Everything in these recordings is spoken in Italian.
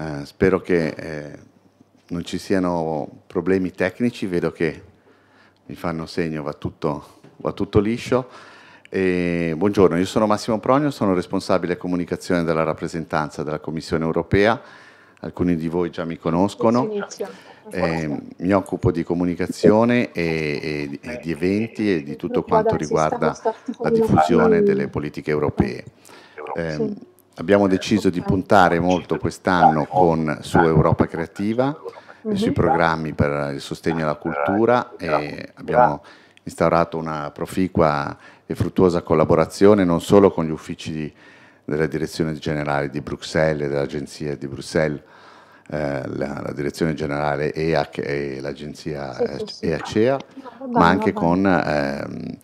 Eh, spero che eh, non ci siano problemi tecnici, vedo che mi fanno segno, va tutto, va tutto liscio. E, buongiorno, io sono Massimo Pronio, sono responsabile comunicazione della rappresentanza della Commissione europea, alcuni di voi già mi conoscono. Eh, mi occupo di comunicazione e, e, e, di eventi e di tutto quanto riguarda la diffusione delle politiche europee. Eh, Abbiamo deciso di puntare molto quest'anno con, su Europa Creativa e sui mhm. programmi per il sostegno alla cultura e abbiamo instaurato una proficua e fruttuosa collaborazione non solo con gli uffici di, della Direzione Generale di Bruxelles e dell'Agenzia di Bruxelles, eh, la, la, Direzione Generale EAC e l'Agenzia EACEA, ma anche con... Ehm,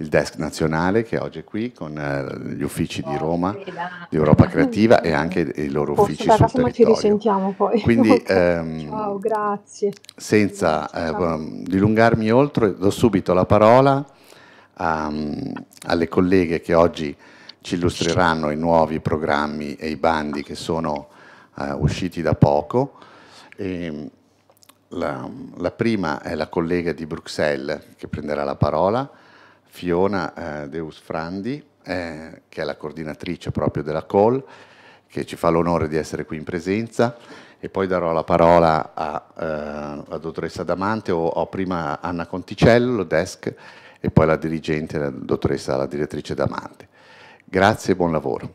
il desk nazionale che oggi è qui con eh, gli uffici di Roma, di Europa Creativa e anche i loro Posso, uffici sul territorio. ci risentiamo poi. Quindi, ehm, Ciao, grazie. Senza eh, Ciao. dilungarmi oltre, do subito la parola a, ehm, alle colleghe che oggi ci illustreranno i nuovi programmi e i bandi che sono eh, usciti da poco. E, ehm, la, la prima è la collega di Bruxelles che prenderà la parola Fiona eh, Deus Frandi, eh, che è la coordinatrice proprio della Call, che ci fa l'onore di essere qui in presenza e poi darò la parola alla eh, dottoressa Damante o, o, prima Anna Conticello, lo desk, e poi la dirigente, la dottoressa, la direttrice Damante. Grazie e buon lavoro.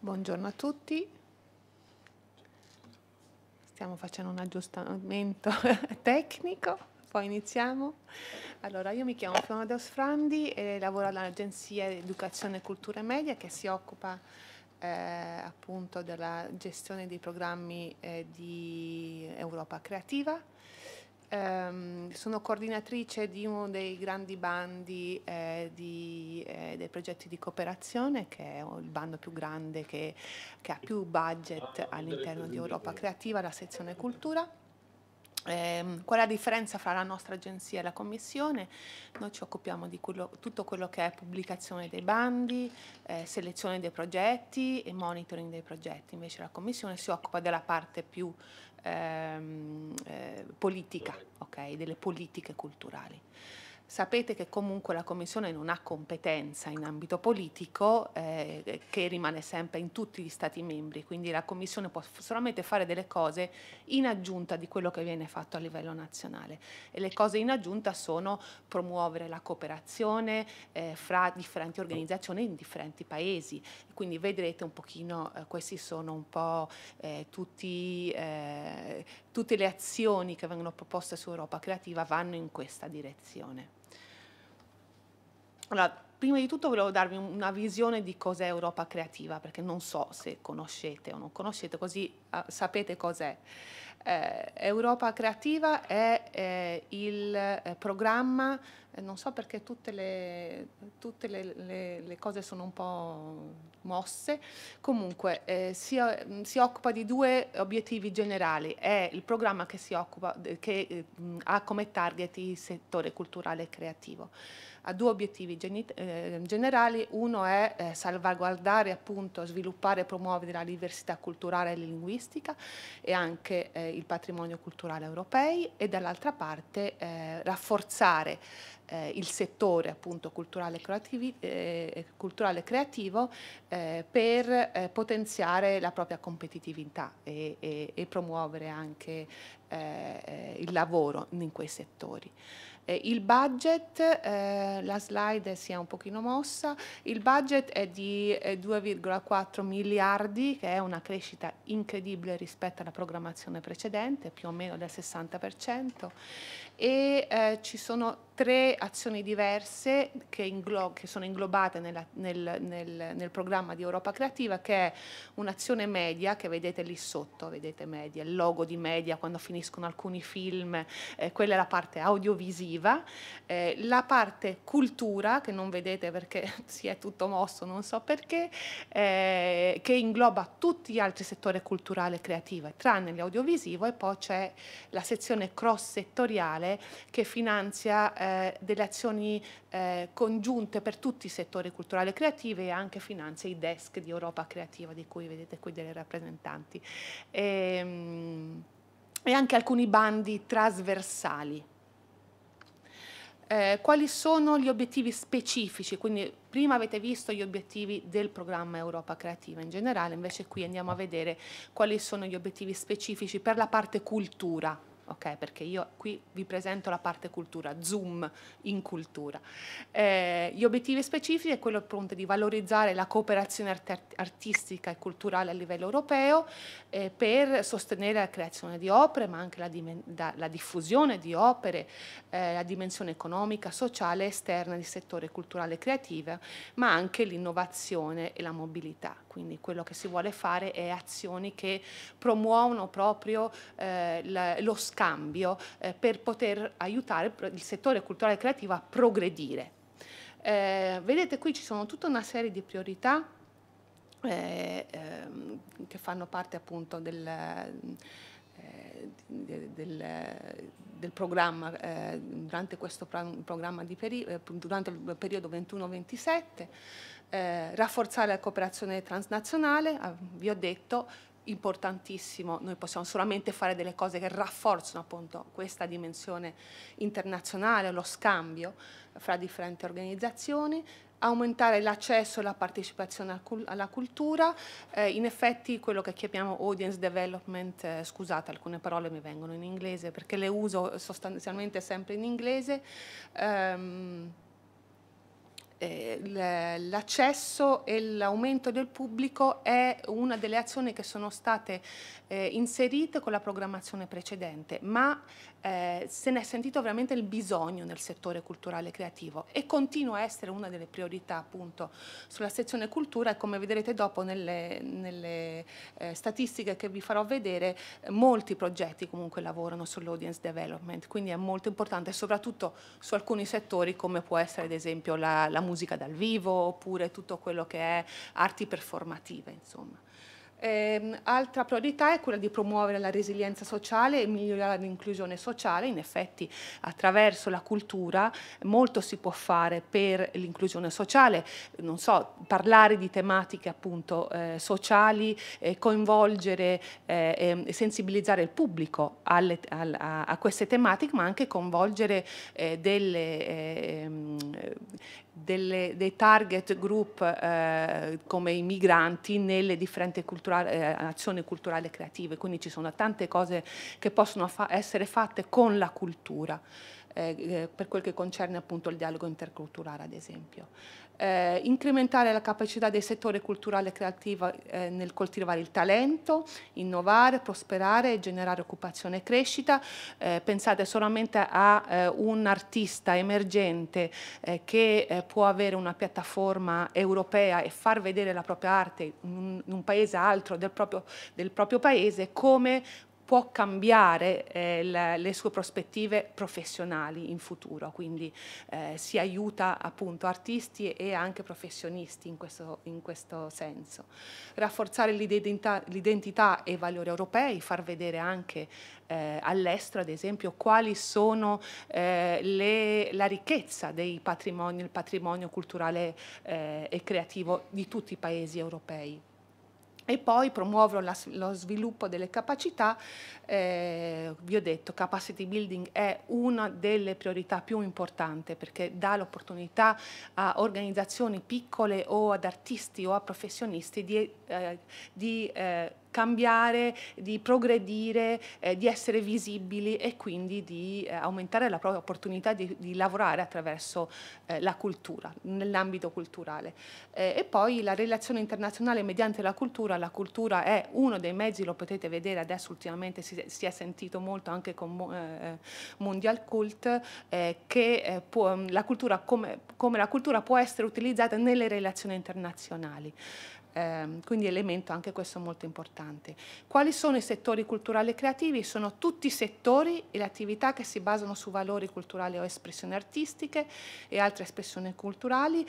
Buongiorno a tutti, Stiamo facendo un aggiustamento tecnico, poi iniziamo. Allora, io mi chiamo Fiona De Osfrandi e lavoro all'Agenzia Educazione, Cultura e Media che si occupa eh, appunto della gestione dei programmi eh, di Europa Creativa ehm, sono coordinatrice di uno dei grandi bandi eh, di, eh, dei progetti di cooperazione, che è il bando più grande che, che ha più budget ah, all'interno di Europa Creativa, la sezione cultura. Eh, qual è la differenza fra la nostra agenzia e la commissione? Noi ci occupiamo di quello, tutto quello che è pubblicazione dei bandi, eh, selezione dei progetti e monitoring dei progetti, invece la commissione si occupa della parte più ehm, eh, politica, okay? delle politiche culturali. Sapete che comunque la Commissione non ha competenza in ambito politico eh, che rimane sempre in tutti gli Stati membri, quindi la Commissione può solamente fare delle cose in aggiunta di quello che viene fatto a livello nazionale e le cose in aggiunta sono promuovere la cooperazione eh, fra differenti organizzazioni in differenti paesi, quindi vedrete un pochino, eh, questi sono un po' eh, tutti, eh, tutte le azioni che vengono proposte su Europa Creativa vanno in questa direzione. Allora, prima di tutto volevo darvi una visione di cos'è Europa creativa, perché non so se conoscete o non conoscete, così uh, sapete cos'è. Eh, Europa creativa è eh, il eh, programma, eh, non so perché tutte, le, tutte le, le, le, cose sono un po' mosse, comunque eh, si, mm, si, occupa di due obiettivi generali, è il programma che, occupa, che mm, ha come target il settore culturale e creativo ha due obiettivi eh, generali, uno è eh, salvaguardare, appunto, sviluppare e promuovere la diversità culturale e linguistica e anche eh, il patrimonio culturale europei e dall'altra parte eh, rafforzare eh, il settore appunto culturale, creativi, eh, culturale creativo per potenziare la propria competitività e, e, e promuovere anche il lavoro in quei settori. Eh, il budget, eh, la slide si è un pochino mossa, il budget è di 2,4 eh, miliardi che è una crescita incredibile rispetto alla programmazione precedente, più o meno del 60% e eh, ci sono tre azioni diverse che, inglo- che sono inglobate nella, nel, nel, nel, programma di Europa Creativa, che è un'azione media che vedete lì sotto, vedete media, il logo di media quando finiscono alcuni film, eh, quella è la parte audiovisiva, eh, la parte cultura che non vedete perché si è tutto mosso, non so perché, eh, che ingloba tutti gli altri settori culturale e creativa, tranne l'audiovisivo e poi c'è la sezione cross settoriale che finanzia eh, eh, delle azioni eh, congiunte per tutti i settori culturali e creativi e anche finanzia i desk di Europa Creativa di cui vedete qui delle rappresentanti. E, ehm, e anche alcuni bandi trasversali. Eh, quali sono gli obiettivi specifici? Quindi prima avete visto gli obiettivi del programma Europa Creativa in generale, invece qui andiamo a vedere quali sono gli obiettivi specifici per la parte cultura ok? Perché io qui vi presento la parte cultura, zoom in cultura. Eh, gli obiettivi specifici è quello appunto di valorizzare la cooperazione art- artistica e culturale a livello europeo eh, per sostenere la creazione di opere, ma anche la, dimen- da, la diffusione di opere, eh, la dimensione economica, sociale e esterna di settore culturale e creativo, ma anche l'innovazione e la mobilità. Quindi quello che si vuole fare è azioni che promuovono proprio eh, la, lo scambio scambio eh, per poter aiutare il settore culturale e creativo a progredire. Eh, vedete qui ci sono tutta una serie di priorità eh, ehm, che fanno parte appunto del, eh, del, del programma, eh, durante questo programma eh, durante il periodo 21-27, eh, rafforzare la cooperazione transnazionale, ah, vi ho detto, importantissimo, noi possiamo solamente fare delle cose che rafforzano appunto questa dimensione internazionale, lo scambio fra differenti organizzazioni, aumentare l'accesso e la partecipazione alla cultura, eh, in effetti quello che chiamiamo audience development, eh, scusate alcune parole mi vengono in inglese perché le uso sostanzialmente sempre in inglese, ehm, eh, l'accesso e l'aumento del pubblico è una delle azioni che sono state eh, inserite con la programmazione precedente, ma eh, se ne è sentito veramente il bisogno nel settore culturale e creativo e continua a essere una delle priorità appunto sulla sezione cultura e come vedrete dopo nelle, nelle eh, statistiche che vi farò vedere eh, molti progetti comunque lavorano sull'audience development quindi è molto importante soprattutto su alcuni settori come può essere ad esempio la, la musica dal vivo oppure tutto quello che è arti performative insomma. Eh, altra priorità è quella di promuovere la resilienza sociale e migliorare l'inclusione sociale, in effetti attraverso la cultura molto si può fare per l'inclusione sociale, non so, parlare di tematiche appunto eh, sociali, eh, coinvolgere eh, ehm, e sensibilizzare il pubblico alle, al, a, a, queste tematiche, ma anche coinvolgere eh, delle ehm, delle, dei target group eh, come i migranti nelle differenti culturali, eh, azioni culturali e creative, quindi ci sono tante cose che possono fa essere fatte con la cultura, eh, eh per quel che concerne appunto il dialogo interculturale ad esempio eh, incrementare la capacità del settore culturale e creativo eh, nel coltivare il talento, innovare, prosperare, e generare occupazione e crescita. Eh, pensate solamente a eh, un artista emergente eh, che eh, può avere una piattaforma europea e far vedere la propria arte in un, in un paese altro del proprio, del proprio paese come può cambiare eh, la, le sue prospettive professionali in futuro, quindi eh, si aiuta appunto artisti e anche professionisti in questo, in questo senso. Rafforzare l'identità e i valori europei, far vedere anche eh, all'estero ad esempio quali sono eh, le, la ricchezza del patrimonio, patrimonio culturale eh, e creativo di tutti i paesi europei e poi promuovono la, lo sviluppo delle capacità. Eh, vi ho detto, capacity building è una delle priorità più importanti perché dà l'opportunità a organizzazioni piccole o ad artisti o a professionisti di, eh, di eh, cambiare, di progredire, eh, di essere visibili e quindi di eh, aumentare la propria opportunità di, di lavorare attraverso eh, la cultura, nell'ambito culturale. Eh, e poi la relazione internazionale mediante la cultura, la cultura è uno dei mezzi, lo potete vedere adesso ultimamente si, si è sentito molto anche con Mundial eh, eh, Cult, che può, la come, come la cultura può essere utilizzata nelle relazioni internazionali. Ehm, quindi elemento anche questo molto importante. Quali sono i settori culturali e creativi? Sono tutti i settori e le attività che si basano su valori culturali o espressioni artistiche e altre espressioni culturali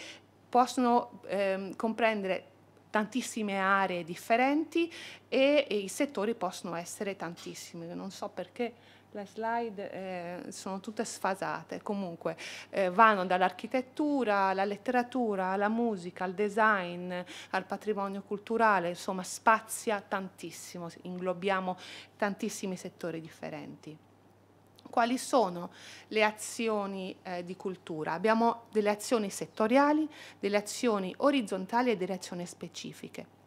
possono ehm, comprendere tantissime aree differenti e, e i settori possono essere tantissimi. Non so perché le slide eh, sono tutte sfasate, comunque eh, vanno dall'architettura alla letteratura, alla musica, al design, al patrimonio culturale, insomma spazia tantissimo, inglobiamo tantissimi settori differenti. Quali sono le azioni eh, di cultura? Abbiamo delle azioni settoriali, delle azioni orizzontali e delle azioni specifiche.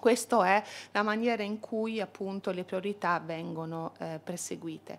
Questa è la maniera in cui appunto le priorità vengono eh, perseguite.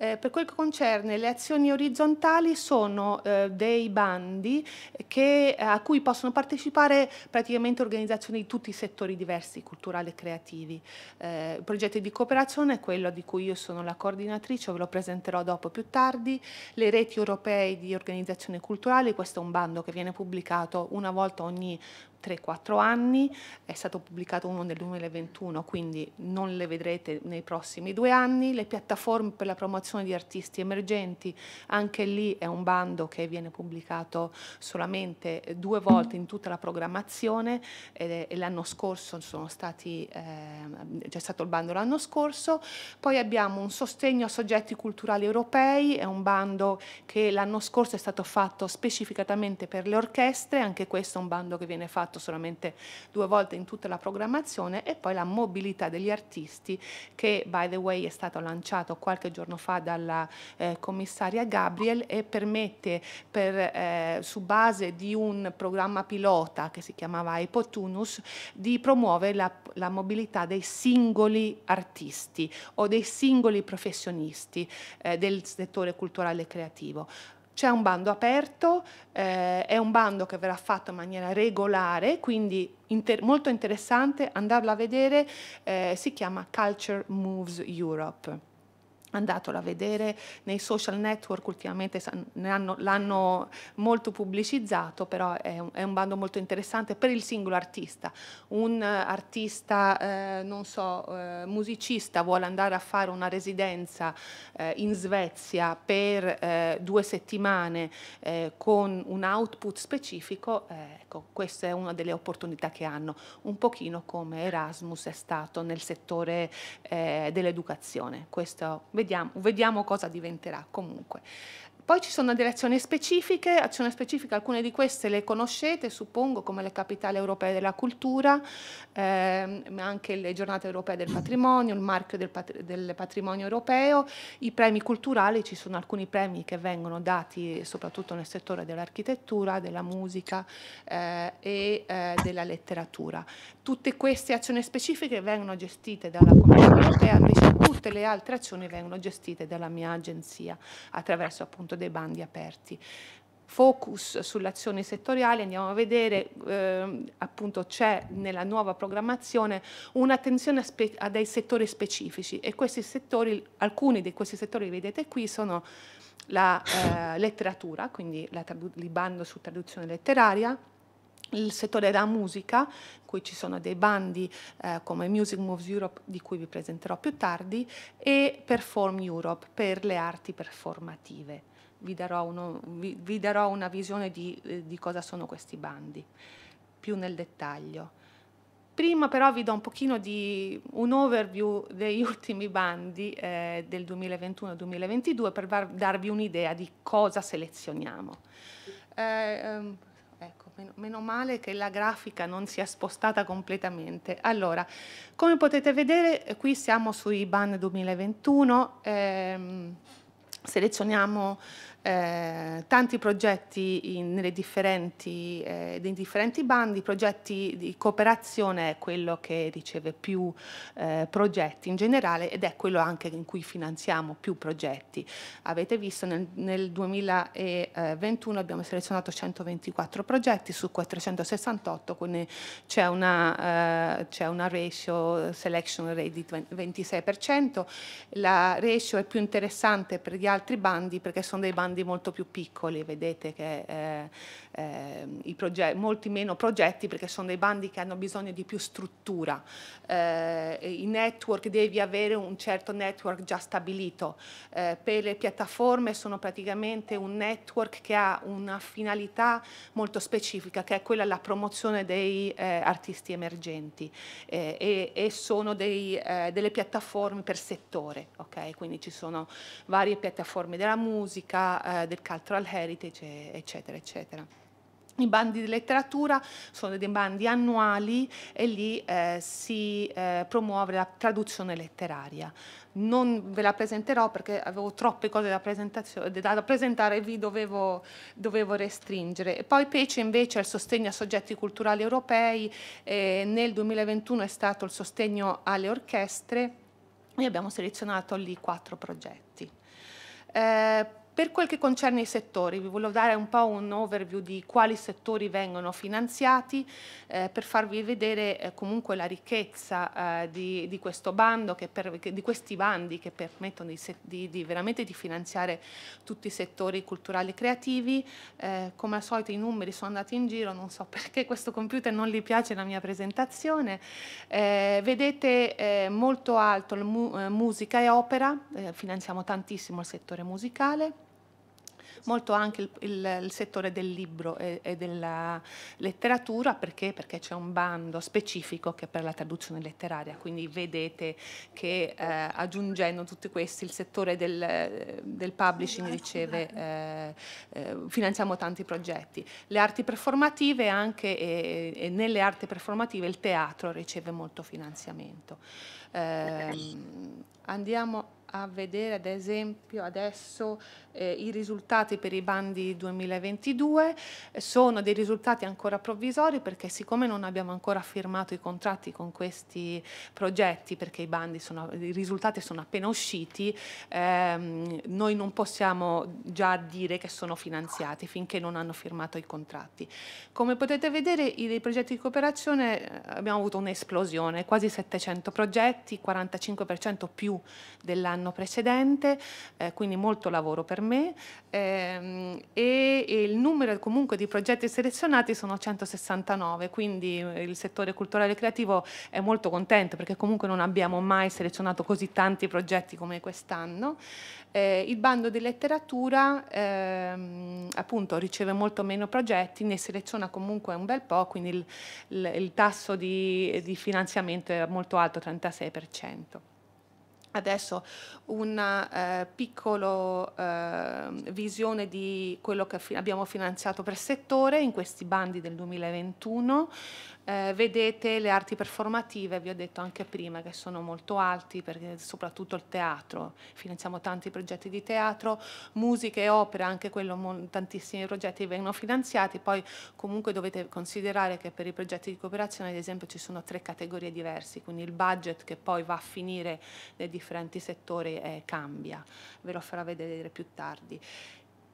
Eh, per quel che concerne le azioni orizzontali sono eh, dei bandi che, a cui possono partecipare praticamente organizzazioni di tutti i settori diversi, culturali e creativi. Eh, il progetto di cooperazione è quello di cui io sono la coordinatrice, ve lo presenterò dopo più tardi, le reti europee di organizzazione culturale, questo è un bando che viene pubblicato una volta ogni 3-4 anni, è stato pubblicato uno nel 2021, quindi non le vedrete nei prossimi due anni. Le piattaforme per la promozione di artisti emergenti, anche lì è un bando che viene pubblicato solamente eh, due volte in tutta la programmazione e, e l'anno scorso sono stati, eh, c'è stato il bando l'anno scorso. Poi abbiamo un sostegno a soggetti culturali europei, è un bando che l'anno scorso è stato fatto specificatamente per le orchestre, anche questo è un bando che viene fatto fatto solamente due volte in tutta la programmazione e poi la mobilità degli artisti che by the way è stato lanciato qualche giorno fa dalla eh, commissaria Gabriel e permette per, eh, su base di un programma pilota che si chiamava Ipotunus di promuovere la, la mobilità dei singoli artisti o dei singoli professionisti eh, del settore culturale e creativo. C'è un bando aperto, eh, è un bando che verrà fatto in maniera regolare, quindi inter molto interessante andarlo a vedere, eh, si chiama Culture Moves Europe andatelo a vedere nei social network, ultimamente l'hanno molto pubblicizzato, però è un, è un, bando molto interessante per il singolo artista. Un eh, artista, eh, non so, eh, musicista vuole andare a fare una residenza eh, in Svezia per eh, due settimane eh, con un output specifico, ecco, questa è una delle opportunità che hanno, un pochino come Erasmus è stato nel settore dell'educazione. Questo Vediamo, vediamo cosa diventerà comunque. Poi ci sono delle azioni specifiche, azioni specifiche, alcune di queste le conoscete, suppongo, come le capitali europee della cultura, eh, ma anche le giornate europee del patrimonio, il marchio del, pat del, patrimonio europeo, i premi culturali, ci sono alcuni premi che vengono dati soprattutto nel settore dell'architettura, della musica eh, e eh, della letteratura. Tutte queste azioni specifiche vengono gestite dalla Commissione europea, invece tutte le altre azioni vengono gestite dalla mia agenzia attraverso appunto dei bandi aperti focus sull'azione settoriale, andiamo a vedere, eh, appunto c'è nella nuova programmazione un'attenzione a, dei settori specifici e questi settori, alcuni di questi settori che vedete qui sono la eh, letteratura, quindi la il bando su traduzione letteraria, il settore della musica, qui ci sono dei bandi eh, come Music Moves Europe, di cui vi presenterò più tardi, e Perform Europe per le arti performative vi darò, uno, vi, vi darò una visione di, eh, di cosa sono questi bandi, più nel dettaglio. Prima però vi do un pochino di un overview degli ultimi bandi eh, del 2021-2022 per var- darvi un'idea di cosa selezioniamo. Eh, ehm, ecco, meno, meno, male che la grafica non si è spostata completamente. Allora, come potete vedere eh, qui siamo sui band 2021, ehm, selezioniamo eh, tanti progetti in, nei differenti, eh, nei differenti bandi, progetti di cooperazione è quello che riceve più eh, progetti in generale ed è quello anche in cui finanziamo più progetti. Avete visto nel, nel 2021 abbiamo selezionato 124 progetti su 468, quindi eh, c'è una, eh, una, ratio eh, selection rate di 26%, la ratio è più interessante per gli altri bandi perché sono dei bandi bandi molto più piccoli, vedete che eh, eh, molti meno progetti perché sono dei bandi che hanno bisogno di più struttura. Eh, I network devi avere un certo network già stabilito. Eh, per le piattaforme sono praticamente un network che ha una finalità molto specifica che è quella della promozione dei eh, artisti emergenti eh, e, e, sono dei, delle piattaforme per settore, okay? quindi ci sono varie piattaforme della musica, eh, del cultural heritage, eccetera, eccetera. I bandi di letteratura sono dei bandi annuali e lì eh, si eh, promuove la traduzione letteraria. Non ve la presenterò perché avevo troppe cose da, da presentare e vi dovevo, dovevo, restringere. E poi Pece invece è il sostegno a soggetti culturali europei, eh, nel 2021 è stato il sostegno alle orchestre e abbiamo selezionato lì quattro progetti. Eh, per quel che concerne i settori, vi volevo dare un po' un overview di quali settori vengono finanziati eh, per farvi vedere eh, comunque la ricchezza eh, di, di, questo bando, che per, che, di questi bandi che permettono di, di, veramente di finanziare tutti i settori culturali e creativi. Eh, come al solito i numeri sono andati in giro, non so perché questo computer non gli piace la mia presentazione. Eh, vedete eh, molto alto mu musica e opera, finanziamo tantissimo il settore musicale molto anche il, il, il settore del libro e, e della letteratura perché? perché c'è un bando specifico che è per la traduzione letteraria, quindi vedete che eh, aggiungendo tutti questi il settore del, del publishing riceve, eh, eh, finanziamo tanti progetti. Le arti performative anche e, e nelle arti performative il teatro riceve molto finanziamento. Ehm, andiamo a vedere ad esempio adesso eh, i risultati per i bandi 2022 sono dei risultati ancora provvisori perché siccome non abbiamo ancora firmato i contratti con questi progetti perché i, bandi sono, i risultati sono appena usciti ehm, noi non possiamo già dire che sono finanziati finché non hanno firmato i contratti come potete vedere i, i progetti di cooperazione eh, abbiamo avuto un'esplosione quasi 700 progetti 45% più dell'anno dell'anno precedente, eh, quindi molto lavoro per me ehm, e, e, il numero comunque di progetti selezionati sono 169, quindi eh, il settore culturale e creativo è molto contento perché comunque non abbiamo mai selezionato così tanti progetti come quest'anno. Eh, il bando di letteratura ehm, appunto riceve molto meno progetti, ne seleziona comunque un bel po', quindi il, il, il tasso di, di finanziamento è molto alto, 36% adesso una eh, piccola eh, visione di quello che fi abbiamo finanziato per settore in questi bandi del 2021. Eh, vedete le arti performative, vi ho detto anche prima, che sono molto alti, perché soprattutto il teatro, finanziamo tanti progetti di teatro, musica e opera, anche quello, tantissimi progetti vengono finanziati, poi comunque dovete considerare che per i progetti di cooperazione ad esempio ci sono tre categorie diverse, quindi il budget che poi va a finire nei differenti differenti settori eh, cambia, ve lo farò vedere più tardi.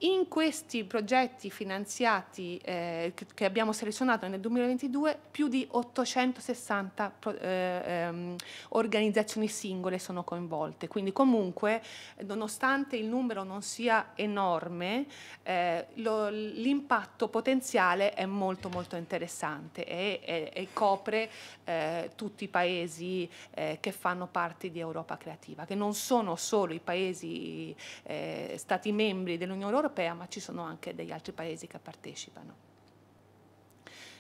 In questi progetti finanziati eh, che abbiamo selezionato nel 2022, più di 860 eh, ehm, organizzazioni singole sono coinvolte, quindi comunque nonostante il numero non sia enorme, eh, l'impatto potenziale è molto molto interessante e, e, e copre eh, tutti i paesi eh, che fanno parte di Europa Creativa, che non sono solo i paesi eh, stati membri dell'Unione Europea, europea, ma ci sono anche degli altri paesi che partecipano.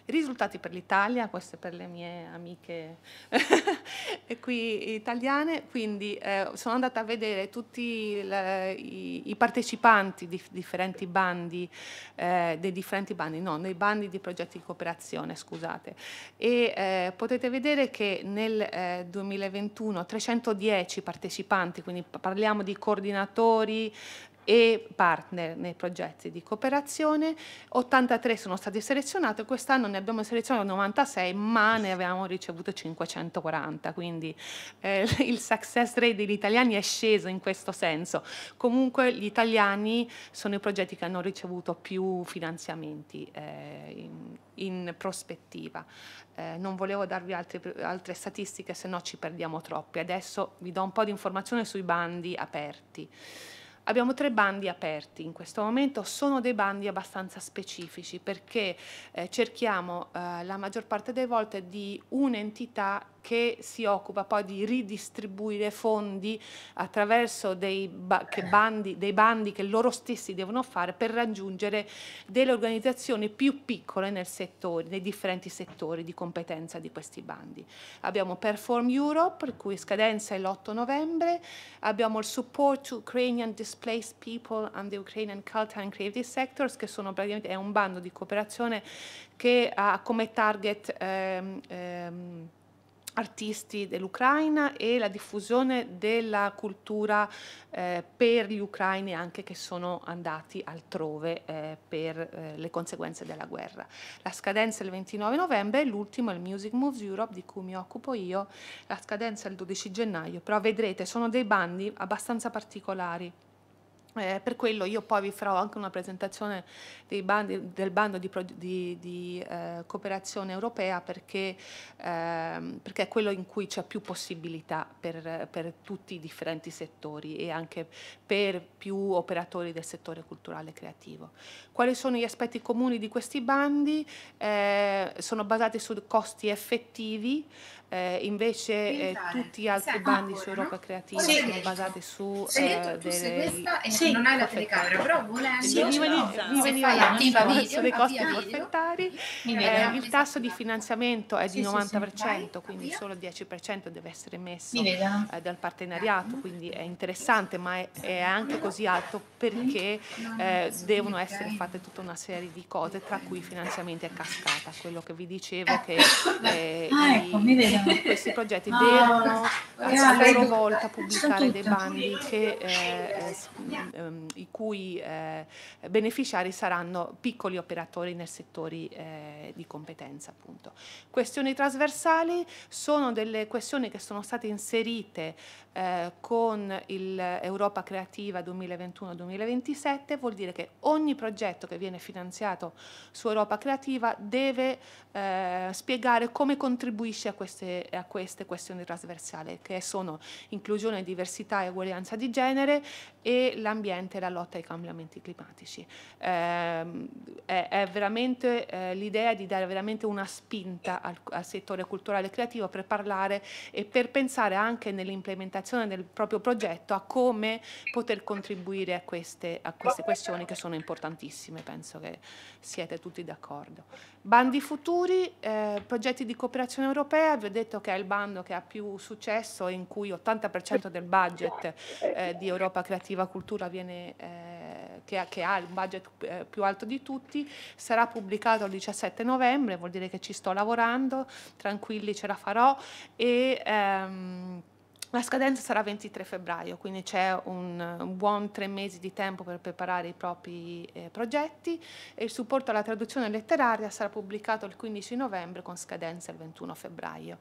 risultati per l'Italia, questo è per le mie amiche qui italiane, quindi eh, sono andata a vedere tutti le, i, i, partecipanti di differenti bandi, eh, dei differenti bandi, no, dei bandi di progetti di cooperazione, scusate, e eh, potete vedere che nel 2021 eh, 310 partecipanti, quindi parliamo di coordinatori, e partner nei progetti di cooperazione, 83 sono stati selezionati, quest'anno ne abbiamo selezionati 96 ma ne avevamo ricevuto 540, quindi eh, il success rate degli italiani è sceso in questo senso. Comunque gli italiani sono i progetti che hanno ricevuto più finanziamenti eh, in, in, prospettiva. Eh, non volevo darvi altri, altre statistiche se no ci perdiamo troppi. Adesso vi do un po' di informazione sui bandi aperti. Abbiamo tre bandi aperti in questo momento, sono dei bandi abbastanza specifici perché eh, cerchiamo eh, la maggior parte delle volte di un'entità che si occupa poi di ridistribuire fondi attraverso dei, ba bandi, dei bandi che loro stessi devono fare per raggiungere delle organizzazioni più piccole nel settore, nei differenti settori di competenza di questi bandi. Abbiamo Perform Europe, per cui scadenza è l'8 novembre, abbiamo il Support to Ukrainian Displaced People and the Ukrainian Culture and Creative Sectors, che sono praticamente è un bando di cooperazione che ha come target ehm, ehm, artisti dell'Ucraina e la diffusione della cultura eh, per gli ucraini anche che sono andati altrove eh, per eh, le conseguenze della guerra. La scadenza è il 29 novembre, l'ultimo è il Music Moves Europe di cui mi occupo io, la scadenza è il 12 gennaio, però vedrete sono dei bandi abbastanza particolari eh, per quello io poi vi farò anche una presentazione bandi, del bando di, di, di eh, cooperazione europea perché, ehm, perché, è quello in cui c'è più possibilità per, per, tutti i differenti settori e anche per più operatori del settore culturale e creativo. Quali sono gli aspetti comuni di questi bandi? Eh, sono basati su costi effettivi, eh, invece eh, tutti gli altri bandi su Europa Creativa sì. sono basati su sì. eh, delle... e sì. non hai la telecamera però volendo mi veniva, no, mi veniva l'attiva video dei costi forfettari eh, il tasso di finanziamento è di 90% quindi solo il 10% deve essere messo dal partenariato quindi è interessante ma è, è anche così alto perché devono essere fatte tutta una serie di cose tra cui finanziamenti a cascata quello che vi dicevo che eh, ah, ecco, mi vedo questi progetti no, devono a loro eh, volta pubblicare dei bandi che, eh, ehm, i cui eh, beneficiari saranno piccoli operatori nei settori eh, di competenza. Appunto. Questioni trasversali sono delle questioni che sono state inserite eh, con l'Europa Creativa 2021-2027 vuol dire che ogni progetto che viene finanziato su Europa Creativa deve eh, spiegare come contribuisce a queste, a queste, questioni trasversali che sono inclusione, diversità e uguaglianza di genere e l'ambiente e la lotta ai cambiamenti climatici. Eh, è, è, veramente eh, l'idea di dare veramente una spinta al, al settore culturale e creativo per parlare e per pensare anche nell'implementazione spiegazione del proprio progetto a come poter contribuire a queste, a queste questioni che sono importantissime, penso che siete tutti d'accordo. Bandi futuri, eh, progetti di cooperazione europea, vi ho detto che è il bando che ha più successo in cui 80% del budget eh, di Europa Creativa Cultura viene... Eh, che ha, che ha, il budget eh, più alto di tutti, sarà pubblicato il 17 novembre, vuol dire che ci sto lavorando, tranquilli ce la farò e ehm, la scadenza sarà 23 febbraio, quindi c'è un, un buon tre mesi di tempo per preparare i propri eh, progetti e il supporto alla traduzione letteraria sarà pubblicato il 15 novembre con scadenza il 21 febbraio.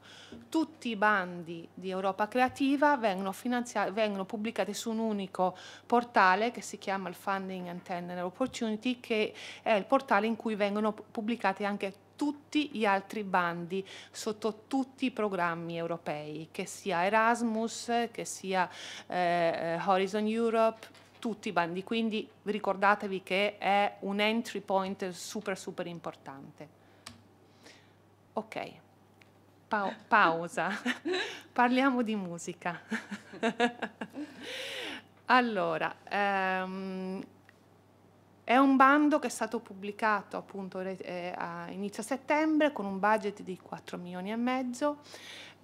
Tutti i bandi di Europa Creativa vengono, vengono pubblicati su un unico portale che si chiama il Funding and Tender Opportunity, che è il portale in cui vengono pubblicati anche tutti gli altri bandi, sotto tutti i programmi europei, che sia Erasmus, che sia eh, Horizon Europe, tutti i bandi, quindi ricordatevi che è un entry point super super importante. Ok, pa pausa, parliamo di musica. allora, um, è un bando che è stato pubblicato appunto eh, a inizio settembre con un budget di 4 milioni e mezzo,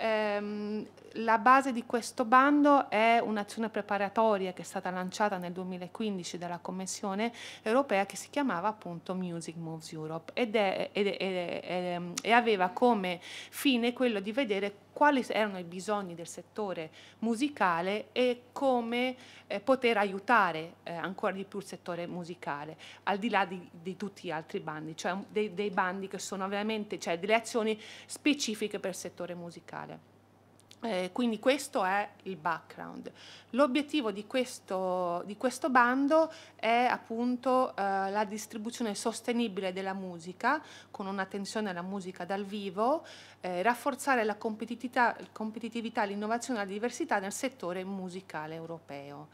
Ehm, la base di questo bando è un'azione preparatoria che è stata lanciata nel 2015 dalla Commissione europea che si chiamava appunto Music Moves Europe ed, è, ed, è, ed ehm, aveva come fine quello di vedere quali erano i bisogni del settore musicale e come eh, poter aiutare eh, ancora di più il settore musicale, al di là di, di tutti gli altri bandi, cioè dei, dei bandi che sono veramente, cioè delle azioni specifiche per il settore musicale. Eh, quindi questo è il background. L'obiettivo di questo, di questo, bando è appunto eh, la distribuzione sostenibile della musica, con un'attenzione alla musica dal vivo, eh, rafforzare la competitività, competitività l'innovazione e la diversità nel settore musicale europeo.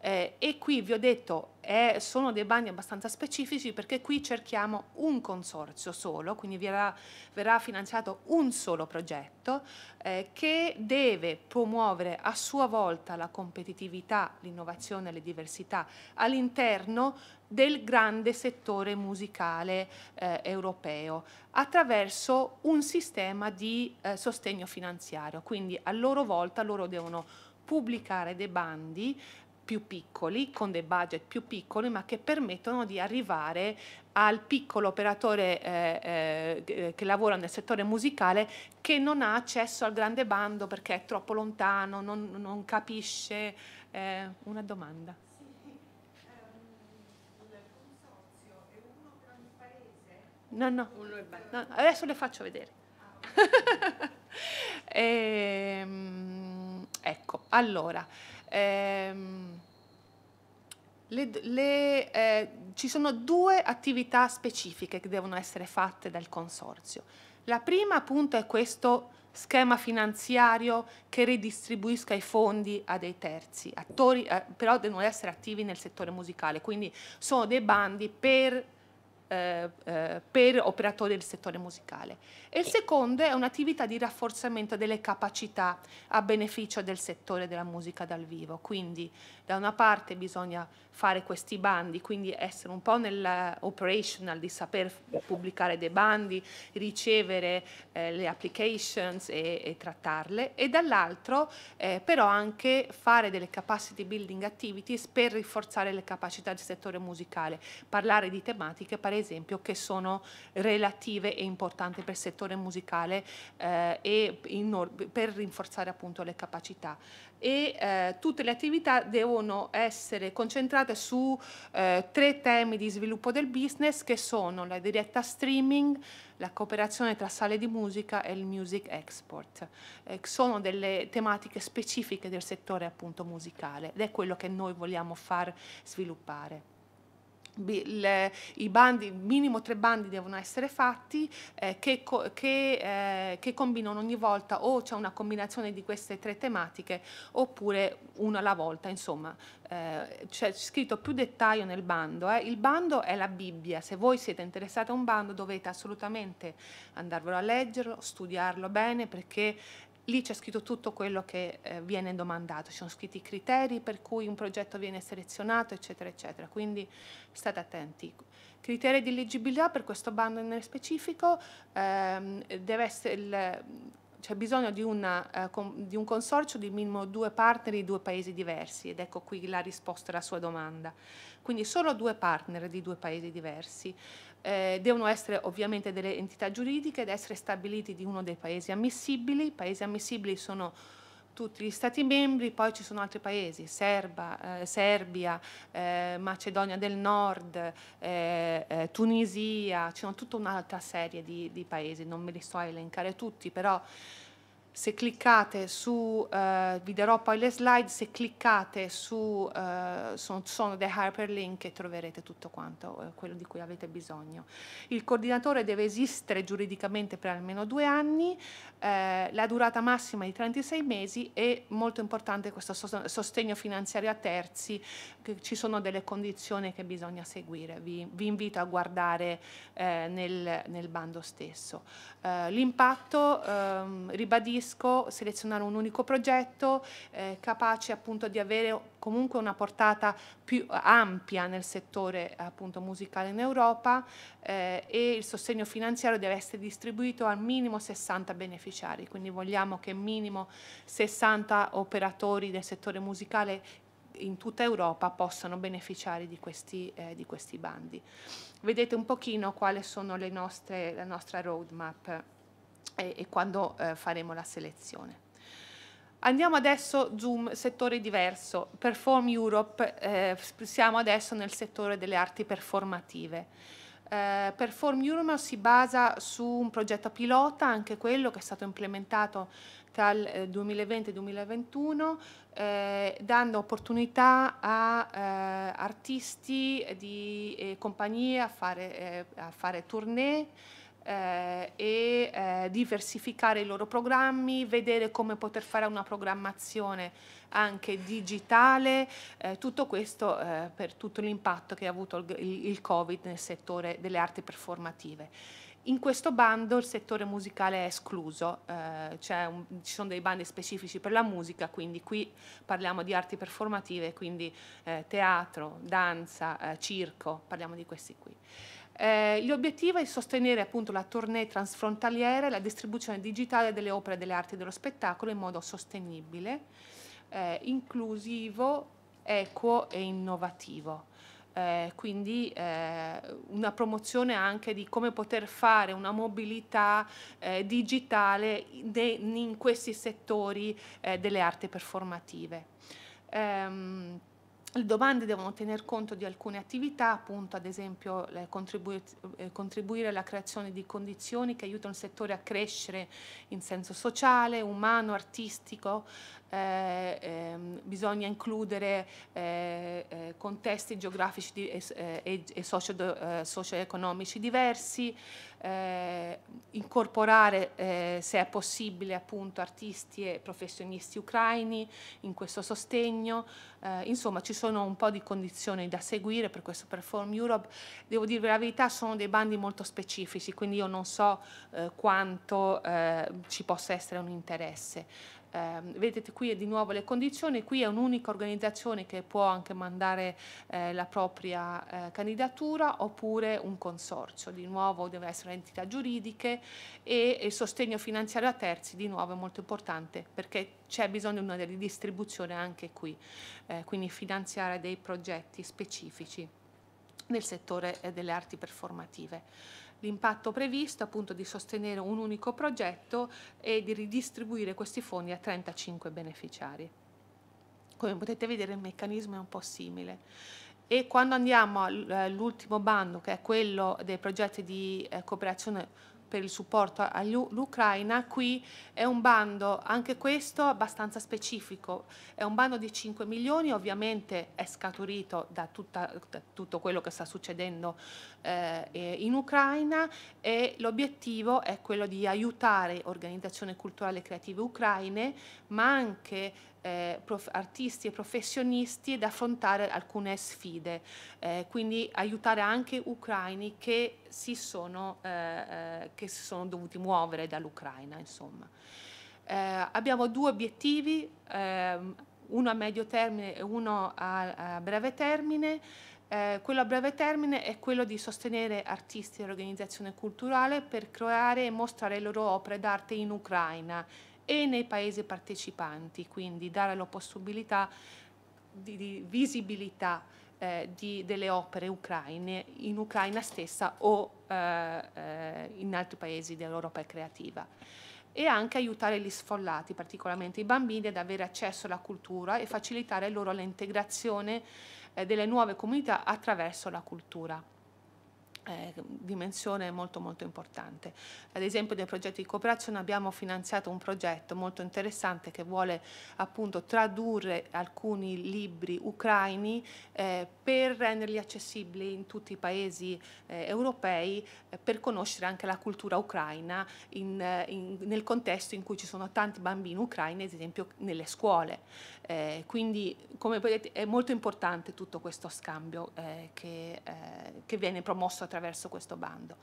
Eh, e qui vi ho detto eh, sono dei bandi abbastanza specifici perché qui cerchiamo un consorzio solo, quindi verrà, verrà finanziato un solo progetto eh, che deve promuovere a sua volta la competitività, l'innovazione e le diversità all'interno del grande settore musicale eh, europeo attraverso un sistema di eh, sostegno finanziario, quindi a loro volta loro devono pubblicare dei bandi più piccoli, con dei budget più piccoli, ma che permettono di arrivare al piccolo operatore eh, eh, eh, che lavora nel settore musicale che non ha accesso al grande bando perché è troppo lontano, non, non capisce. Eh, una domanda. No, no. no, adesso le faccio vedere. Ah. Ehm, ecco, allora. Ehm, le, le, eh, ci sono due attività specifiche che devono essere fatte dal consorzio. La prima appunto è questo schema finanziario che ridistribuisca i fondi a dei terzi, attori eh, però devono essere attivi nel settore musicale, quindi sono dei bandi per eh, eh, per operatori del settore musicale. E il secondo è un'attività di rafforzamento delle capacità a beneficio del settore della musica dal vivo. Quindi da una parte bisogna fare questi bandi, quindi essere un po' nell'operational di saper pubblicare dei bandi, ricevere eh, le applications e, e, trattarle e dall'altro eh, però anche fare delle capacity building activities per rinforzare le capacità del settore musicale, parlare di tematiche per esempio che sono relative e importanti per il settore musicale eh, e in, per rinforzare appunto le capacità e eh, tutte le attività devono essere concentrate su eh, tre temi di sviluppo del business che sono la diretta streaming, la cooperazione tra sale di musica e il music export. Eh, sono delle tematiche specifiche del settore appunto musicale ed è quello che noi vogliamo far sviluppare le, i bandi, minimo tre bandi devono essere fatti eh, che, co, che, eh, che, combinano ogni volta o c'è una combinazione di queste tre tematiche oppure una alla volta, insomma eh, c'è scritto più dettaglio nel bando. Eh. Il bando è la Bibbia, se voi siete interessati a un bando dovete assolutamente andarvelo a leggerlo, studiarlo bene perché Lì c'è scritto tutto quello che eh, viene domandato, ci sono scritti i criteri per cui un progetto viene selezionato, eccetera, eccetera. Quindi state attenti. Criteri di leggibilità per questo bando nello specifico, ehm, c'è bisogno di, una, eh, con, di, un consorzio di minimo due partner di due paesi diversi ed ecco qui la risposta alla sua domanda. Quindi solo due partner di due paesi diversi. Eh, devono essere ovviamente delle entità giuridiche ed essere stabiliti di uno dei paesi ammissibili. I paesi ammissibili sono tutti gli stati membri, poi ci sono altri paesi, Serba, eh, Serbia, eh, Macedonia del Nord, eh, eh Tunisia, c'è tutta un'altra serie di, di paesi, non me li sto a elencare tutti, però se cliccate su, eh, vi darò poi le slide, se cliccate su, eh, sono, sono dei hyperlink e troverete tutto quanto, eh, quello di cui avete bisogno. Il coordinatore deve esistere giuridicamente per almeno due anni, eh, la durata massima è di 36 mesi e molto importante questo sostegno finanziario a terzi, ci sono delle condizioni che bisogna seguire, vi, vi invito a guardare eh, nel, nel, bando stesso. Eh, l'impatto, ehm, ribadisco, preferisco selezionare un unico progetto eh, capace appunto di avere comunque una portata più ampia nel settore appunto musicale in Europa eh, e il sostegno finanziario deve essere distribuito al minimo 60 beneficiari, quindi vogliamo che minimo 60 operatori del settore musicale in tutta Europa possano beneficiare di questi, eh, di questi bandi. Vedete un pochino quale sono le nostre, la nostra roadmap e, e quando eh, faremo la selezione. Andiamo adesso zoom, settore diverso, Perform Europe, eh, siamo adesso nel settore delle arti performative. Eh, Perform Europe si basa su un progetto pilota, anche quello che è stato implementato tra il 2020 eh, e il 2021, eh, dando opportunità a eh, artisti di eh, compagnie a fare, eh, a fare tournée, eh, e eh, diversificare i loro programmi, vedere come poter fare una programmazione anche digitale, eh, tutto questo eh, per tutto l'impatto che ha avuto il, il Covid nel settore delle arti performative. In questo bando il settore musicale è escluso, eh, un, ci sono dei bandi specifici per la musica, quindi qui parliamo di arti performative, quindi eh, teatro, danza, eh, circo, parliamo di questi qui. Eh, l'obiettivo è sostenere appunto la tournée transfrontaliera e la distribuzione digitale delle opere delle arti dello spettacolo in modo sostenibile, eh, inclusivo, equo e innovativo. Eh, quindi eh, una promozione anche di come poter fare una mobilità eh, digitale in, in questi settori eh, delle arti performative. Um, le domande devono tener conto di alcune attività, appunto ad esempio eh, contribuire, alla creazione di condizioni che aiutano il settore a crescere in senso sociale, umano, artistico, eh, ehm, bisogna includere eh, eh, contesti geografici di, eh, e, e socio, socio-economici diversi, eh, incorporare, eh, se è possibile, appunto, artisti e professionisti ucraini in questo sostegno. Eh, insomma, ci sono un po' di condizioni da seguire per questo Perform Europe. Devo dirvi la verità, sono dei bandi molto specifici, quindi io non so eh, quanto eh, ci possa essere un interesse eh, vedete qui di nuovo le condizioni, qui è un'unica organizzazione che può anche mandare eh, la propria eh, candidatura oppure un consorzio, di nuovo deve essere entità giuridiche e il sostegno finanziario a terzi di nuovo è molto importante perché c'è bisogno di una ridistribuzione anche qui, eh, quindi finanziare dei progetti specifici nel settore eh, delle arti performative l'impatto previsto appunto di sostenere un unico progetto e di ridistribuire questi fondi a 35 beneficiari. Come potete vedere il meccanismo è un po' simile e quando andiamo all'ultimo eh, bando che è quello dei progetti di eh, cooperazione per il supporto all'Ucraina, qui è un bando, anche questo abbastanza specifico, è un bando di 5 milioni, ovviamente è scaturito da, tutta, da tutto quello che sta succedendo eh, in Ucraina e l'obiettivo è quello di aiutare organizzazioni culturali e creative ucraine, ma anche eh, prof, artisti e professionisti ad affrontare alcune sfide, eh, quindi aiutare anche ucraini che si sono, eh, eh che si sono dovuti muovere dall'Ucraina. Eh, abbiamo due obiettivi, ehm, uno a medio termine e uno a, a breve termine. Eh, quello a breve termine è quello di sostenere artisti e organizzazione culturale per creare e mostrare le loro opere d'arte in Ucraina e nei paesi partecipanti, quindi dare la possibilità di, di visibilità eh, di, delle opere ucraine in Ucraina stessa o eh, eh, in altri paesi dell'Europa creativa e anche aiutare gli sfollati, particolarmente i bambini, ad avere accesso alla cultura e facilitare loro l'integrazione eh, delle nuove comunità attraverso la cultura eh, dimensione molto molto importante. Ad esempio dei progetti di cooperazione abbiamo finanziato un progetto molto interessante che vuole appunto tradurre alcuni libri ucraini eh, per renderli accessibili in tutti i paesi eh, europei eh, per conoscere anche la cultura ucraina in, eh, in, nel contesto in cui ci sono tanti bambini ucraini ad esempio nelle scuole. Eh, quindi come vedete è molto importante tutto questo scambio eh, che, eh, che, viene promosso attraverso questo bando.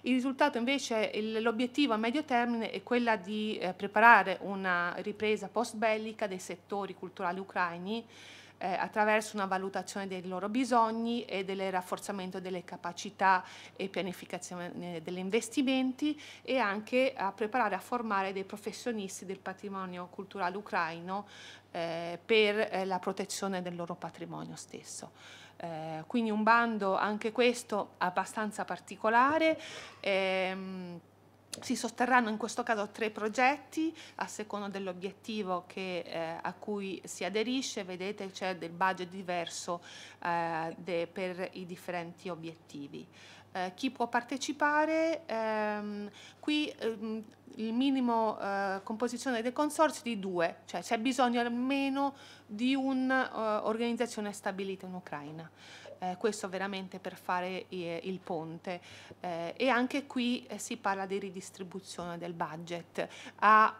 Il risultato invece, l'obiettivo a medio termine è quella di eh, preparare una ripresa post bellica dei settori culturali ucraini eh, attraverso una valutazione dei loro bisogni e del rafforzamento delle capacità e pianificazione eh, degli investimenti e anche a preparare a formare dei professionisti del patrimonio culturale ucraino eh, per eh, la protezione del loro patrimonio stesso. Eh, quindi un bando anche questo abbastanza particolare. Ehm, si sosterranno in questo caso tre progetti a seconda dell'obiettivo eh, a cui si aderisce, vedete c'è del budget diverso eh, de, per i differenti obiettivi. Eh, chi può partecipare, ehm, qui ehm, il minimo eh, composizione consorzio è di due, cioè c'è bisogno almeno di un'organizzazione eh, uh, stabilita in Ucraina. Eh, questo veramente per fare eh, il ponte eh, e anche qui si parla di ridistribuzione del budget a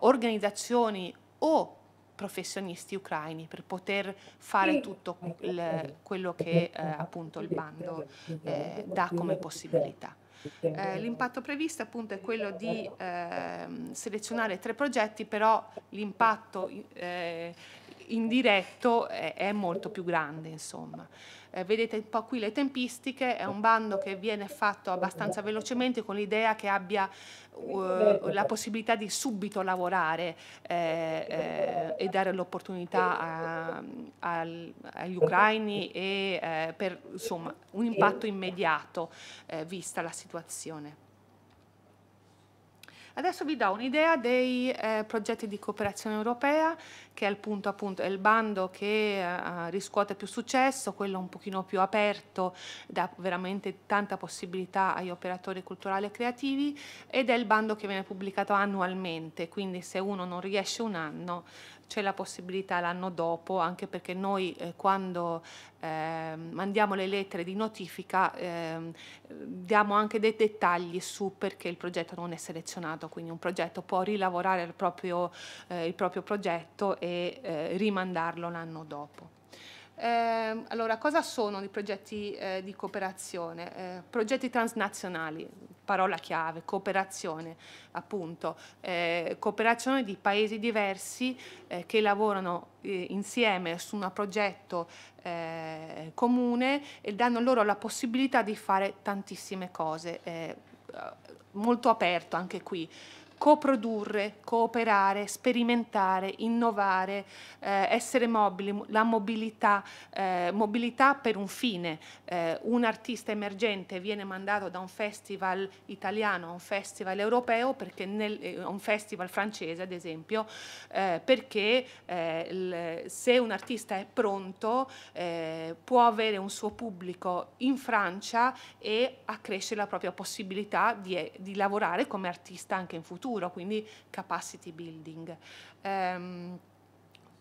organizzazioni o professionisti ucraini per poter fare tutto il, quello che eh, appunto il bando eh, dà come possibilità. Eh, l'impatto previsto appunto è quello di ehm, selezionare tre progetti, però l'impatto eh, indiretto è, è molto più grande, insomma. Eh, vedete un po' qui le tempistiche, è un bando che viene fatto abbastanza velocemente con l'idea che abbia uh, la possibilità di subito lavorare eh, eh, e dare l'opportunità agli ucraini e eh, per insomma, un impatto immediato eh, vista la situazione. Adesso vi do un'idea dei eh, progetti di cooperazione europea, che è il, punto, appunto, è il bando che eh, eh, riscuote più successo, quello un pochino più aperto, dà veramente tanta possibilità agli operatori culturali e creativi ed è il bando che viene pubblicato annualmente, quindi se uno non riesce un anno c'è la possibilità l'anno dopo, anche perché noi eh, quando eh, mandiamo le lettere di notifica eh, diamo anche dei dettagli su perché il progetto non è selezionato, quindi un progetto può rilavorare il proprio, eh, il proprio progetto e eh, rimandarlo l'anno dopo. Eh, allora, cosa sono i progetti eh, di cooperazione? Eh, progetti transnazionali, parola chiave, cooperazione, appunto, eh, cooperazione di paesi diversi eh, che lavorano eh, insieme su un progetto comune e danno loro la possibilità di fare tantissime cose, molto aperto anche qui coprodurre, cooperare, sperimentare, innovare, eh, essere mobili, la mobilità, eh, mobilità per un fine. Eh, un artista emergente viene mandato da un festival italiano a un festival europeo, nel, eh, a un festival francese ad esempio, eh, perché eh, il, se un artista è pronto può avere un suo pubblico in Francia e accrescere la propria possibilità di, di lavorare come artista anche in futuro futuro, quindi capacity building. Um,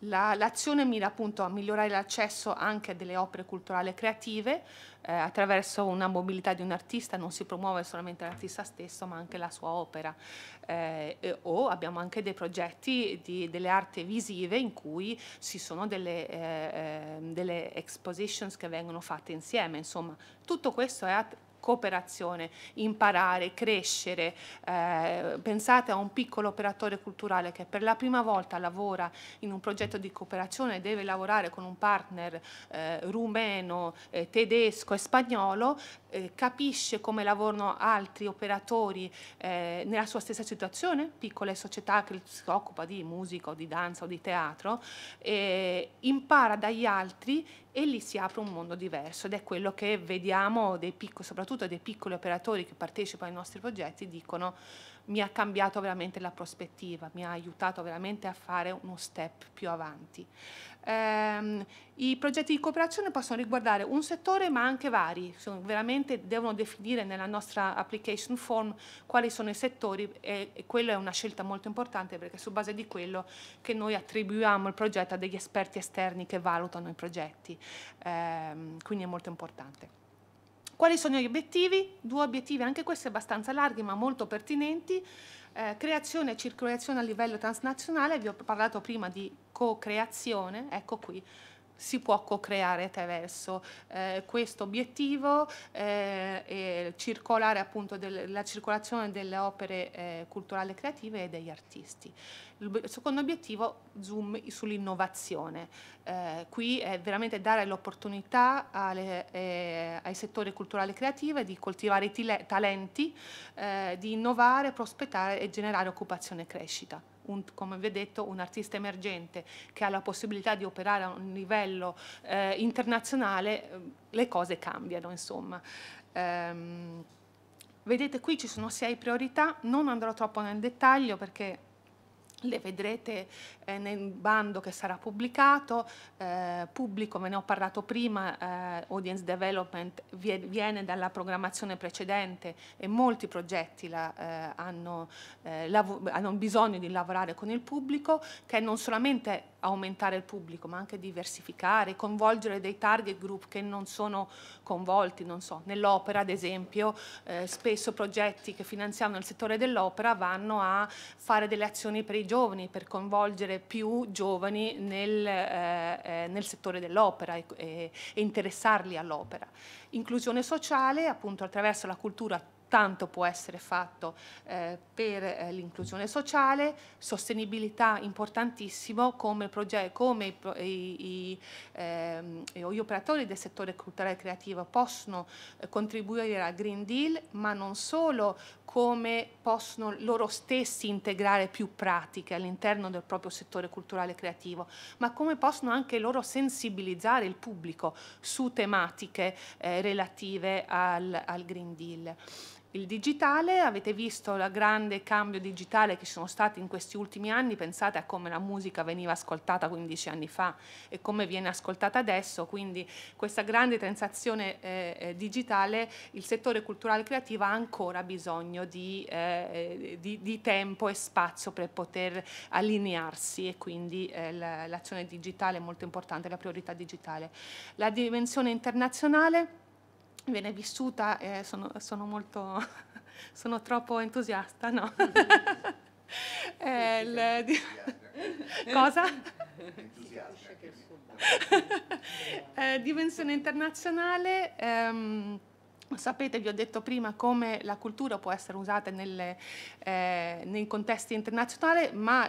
la, l'azione mira appunto a migliorare l'accesso anche a delle opere culturali creative eh, attraverso una mobilità di un artista, non si promuove solamente l'artista stesso ma anche la sua opera. Eh, e, o abbiamo anche dei progetti di, delle arti visive in cui ci sono delle, eh, ehm, delle, expositions che vengono fatte insieme, insomma tutto questo è cooperazione, imparare, crescere. Eh, pensate a un piccolo operatore culturale che per la prima volta lavora in un progetto di cooperazione, deve lavorare con un partner eh, rumeno, eh, tedesco e spagnolo, eh, capisce come lavorano altri operatori eh, nella sua stessa situazione, piccole società che si occupa di musica o di danza o di teatro, impara dagli altri e lì si apre un mondo diverso ed è quello che vediamo dei piccoli, soprattutto dei piccoli operatori che partecipano ai nostri progetti dicono mi ha cambiato veramente la prospettiva, mi ha aiutato veramente a fare uno step più avanti. Ehm, I progetti di cooperazione possono riguardare un settore ma anche vari, sono, veramente devono definire nella nostra application form quali sono i settori e, e quella è una scelta molto importante perché è su base di quello che noi attribuiamo il progetto a degli esperti esterni che valutano i progetti, ehm, quindi è molto importante. Quali sono gli obiettivi? Due obiettivi, anche questi abbastanza larghi ma molto pertinenti. Eh, creazione e circolazione a livello transnazionale, vi ho parlato prima di co-creazione, ecco qui si può co-creare attraverso eh, questo obiettivo eh, circolare appunto del, la circolazione delle opere eh, culturali e creative e degli artisti. Il secondo obiettivo zoom sull'innovazione. Eh, qui è veramente dare l'opportunità eh, ai settori culturali e creative di coltivare i talenti, eh, di innovare, prospettare e generare occupazione e crescita un, come vi ho detto, un artista emergente che ha la possibilità di operare a un livello eh, internazionale, eh, le cose cambiano, insomma. Ehm, vedete qui ci sono sei priorità, non andrò troppo nel dettaglio perché le vedrete eh, nel bando che sarà pubblicato, eh, pubblico, ve ne ho parlato prima, eh, audience development vie, viene dalla programmazione precedente e molti progetti la, eh, hanno, eh, hanno bisogno di lavorare con il pubblico che non solamente aumentare il pubblico, ma anche diversificare, coinvolgere dei target group che non sono coinvolti, non so, nell'opera ad esempio, eh, spesso progetti che finanziamo nel settore dell'opera vanno a fare delle azioni per i giovani, per coinvolgere più giovani nel, eh, eh nel settore dell'opera e, e, e interessarli all'opera. Inclusione sociale, appunto attraverso la cultura tanto può essere fatto eh, per eh, l'inclusione sociale, sostenibilità importantissimo come, come i, i, ehm, i, gli operatori del settore culturale e creativo possono eh, contribuire al Green Deal, ma non solo come possono loro stessi integrare più pratiche all'interno del proprio settore culturale e creativo, ma come possono anche loro sensibilizzare il pubblico su tematiche eh, relative al, al Green Deal. Il digitale, avete visto il grande cambio digitale che ci sono stati in questi ultimi anni, pensate a come la musica veniva ascoltata 15 anni fa e come viene ascoltata adesso, quindi questa grande transazione eh, eh digitale, il settore culturale creativo ha ancora bisogno di, eh, eh, di, di tempo e spazio per poter allinearsi e quindi eh, l'azione digitale è molto importante, la priorità digitale. La dimensione internazionale viene vissuta, eh, sono, sono, molto, sono troppo entusiasta, no? il, di, cosa? eh, dimensione internazionale. Ehm, Sapete, vi ho detto prima come la cultura può essere usata nelle, eh, nei contesti internazionali, ma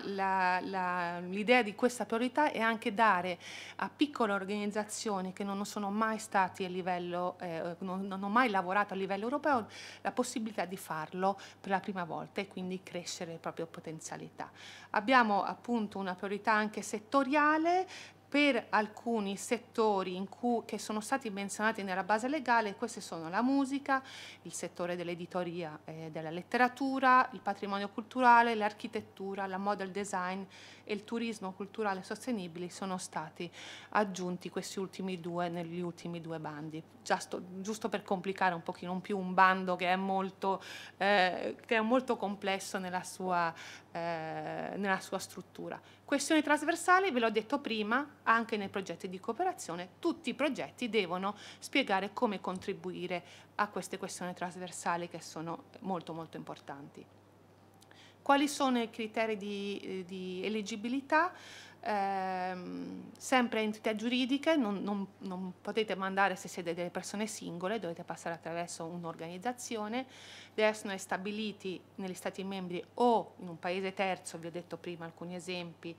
l'idea di questa priorità è anche dare a piccole organizzazioni che non sono mai stati a livello, eh, non, non hanno mai lavorato a livello europeo, la possibilità di farlo per la prima volta e quindi crescere le proprie potenzialità. Abbiamo appunto una priorità anche settoriale per alcuni settori cui, che sono stati menzionati nella base legale, queste sono la musica, il settore dell'editoria e della letteratura, il patrimonio culturale, l'architettura, la model design e il turismo culturale sostenibile sono stati aggiunti questi ultimi due negli ultimi due bandi. Giusto, giusto per complicare un pochino un più un bando che è molto, eh, che è molto complesso nella sua, eh, nella sua struttura. Questioni trasversali, ve l'ho detto prima, anche nei progetti di cooperazione, tutti i progetti devono spiegare come contribuire a queste questioni trasversali che sono molto molto importanti. Quali sono i criteri di, eh, di eleggibilità? Eh, sempre entità giuridiche, non, non, non, potete mandare se siete delle persone singole, dovete passare attraverso un'organizzazione, devono essere stabiliti negli Stati membri o in un paese terzo, vi ho detto prima alcuni esempi,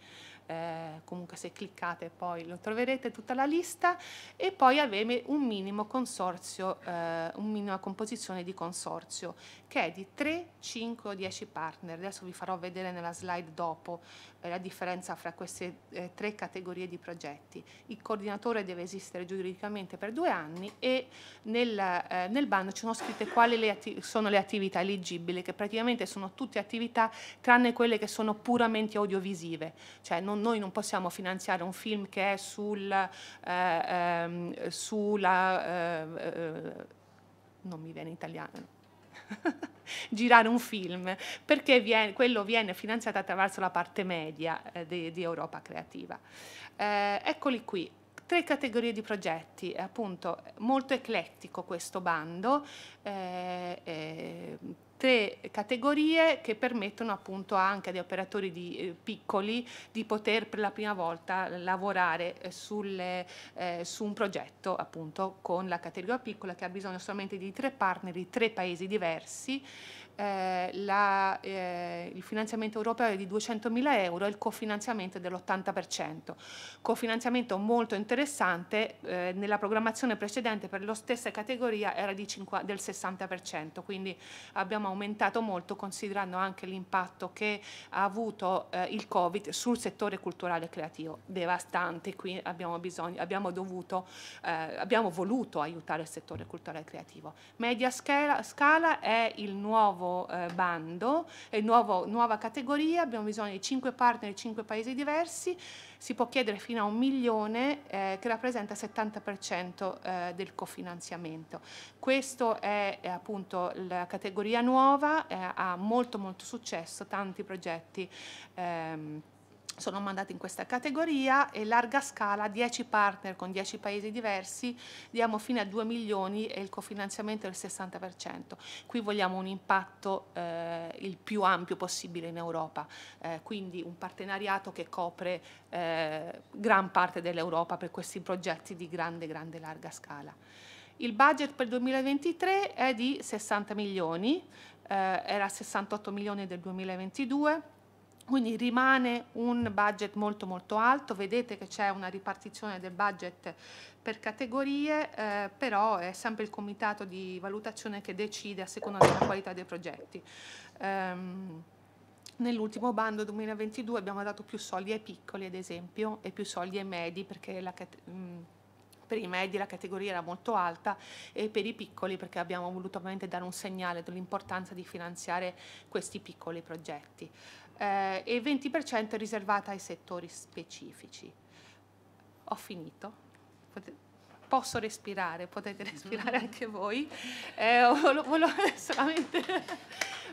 eh, comunque se cliccate poi lo troverete tutta la lista e poi avete un minimo consorzio, eh, una minima composizione di consorzio che è di 3, 5 o 10 partner. Adesso vi farò vedere nella slide dopo eh, la differenza fra queste eh, tre categorie di progetti. Il coordinatore deve esistere giuridicamente per due anni e nel, eh, nel bando ci sono scritte quali le sono le attività eligibili che praticamente sono tutte attività tranne quelle che sono puramente audiovisive, cioè non non, noi non possiamo finanziare un film che è sul, eh, ehm, eh, sulla... Eh, non mi viene in italiano. girare un film, perché viene, quello viene finanziato attraverso la parte media eh, di, di, Europa Creativa. Eh, eccoli qui. Tre categorie di progetti, appunto molto eclettico questo bando, eh, eh tre categorie che permettono appunto anche agli operatori di, eh, piccoli di poter per la prima volta lavorare eh, sulle, eh, su un progetto appunto con la categoria piccola che ha bisogno solamente di tre partner di tre paesi diversi eh, la, eh, il finanziamento europeo è di 200.000 euro e il cofinanziamento è dell'80%. Cofinanziamento molto interessante, eh, nella programmazione precedente per la stessa categoria era 50, del 60%, quindi abbiamo aumentato molto considerando anche l'impatto che ha avuto eh, il Covid sul settore culturale e creativo, devastante, qui abbiamo, bisogno, abbiamo, dovuto, eh, abbiamo voluto aiutare il settore culturale e creativo. Media scala, scala è il nuovo eh, bando, eh, nuovo, nuova categoria, abbiamo bisogno di 5 partner in 5 paesi diversi, si può chiedere fino a un milione eh, che rappresenta il 70% eh, del cofinanziamento. Questa è, è, appunto la categoria nuova, eh, ha molto molto successo, tanti progetti. Ehm, sono mandati in questa categoria e larga scala 10 partner con 10 paesi diversi, diamo fino a 2 milioni e il cofinanziamento è del 60%. Qui vogliamo un impatto eh, il più ampio possibile in Europa, eh, quindi un partenariato che copre eh, gran parte dell'Europa per questi progetti di grande, grande, larga scala. Il budget per 2023 è di 60 milioni, eh, era 68 milioni del 2022 quindi rimane un budget molto molto alto, vedete che c'è una ripartizione del budget per categorie, eh, però è sempre il comitato di valutazione che decide a seconda della qualità dei progetti. Um, Nell'ultimo bando 2022 abbiamo dato più soldi ai piccoli, ad esempio, e più soldi ai medi, perché la, mm, per i medi la categoria era molto alta e per i piccoli perché abbiamo voluto ovviamente dare un segnale dell'importanza di finanziare questi piccoli progetti eh, e il 20% riservata ai settori specifici. Ho finito. Potete posso respirare, potete mm-hmm. respirare anche voi. Eh, volevo, volevo solamente,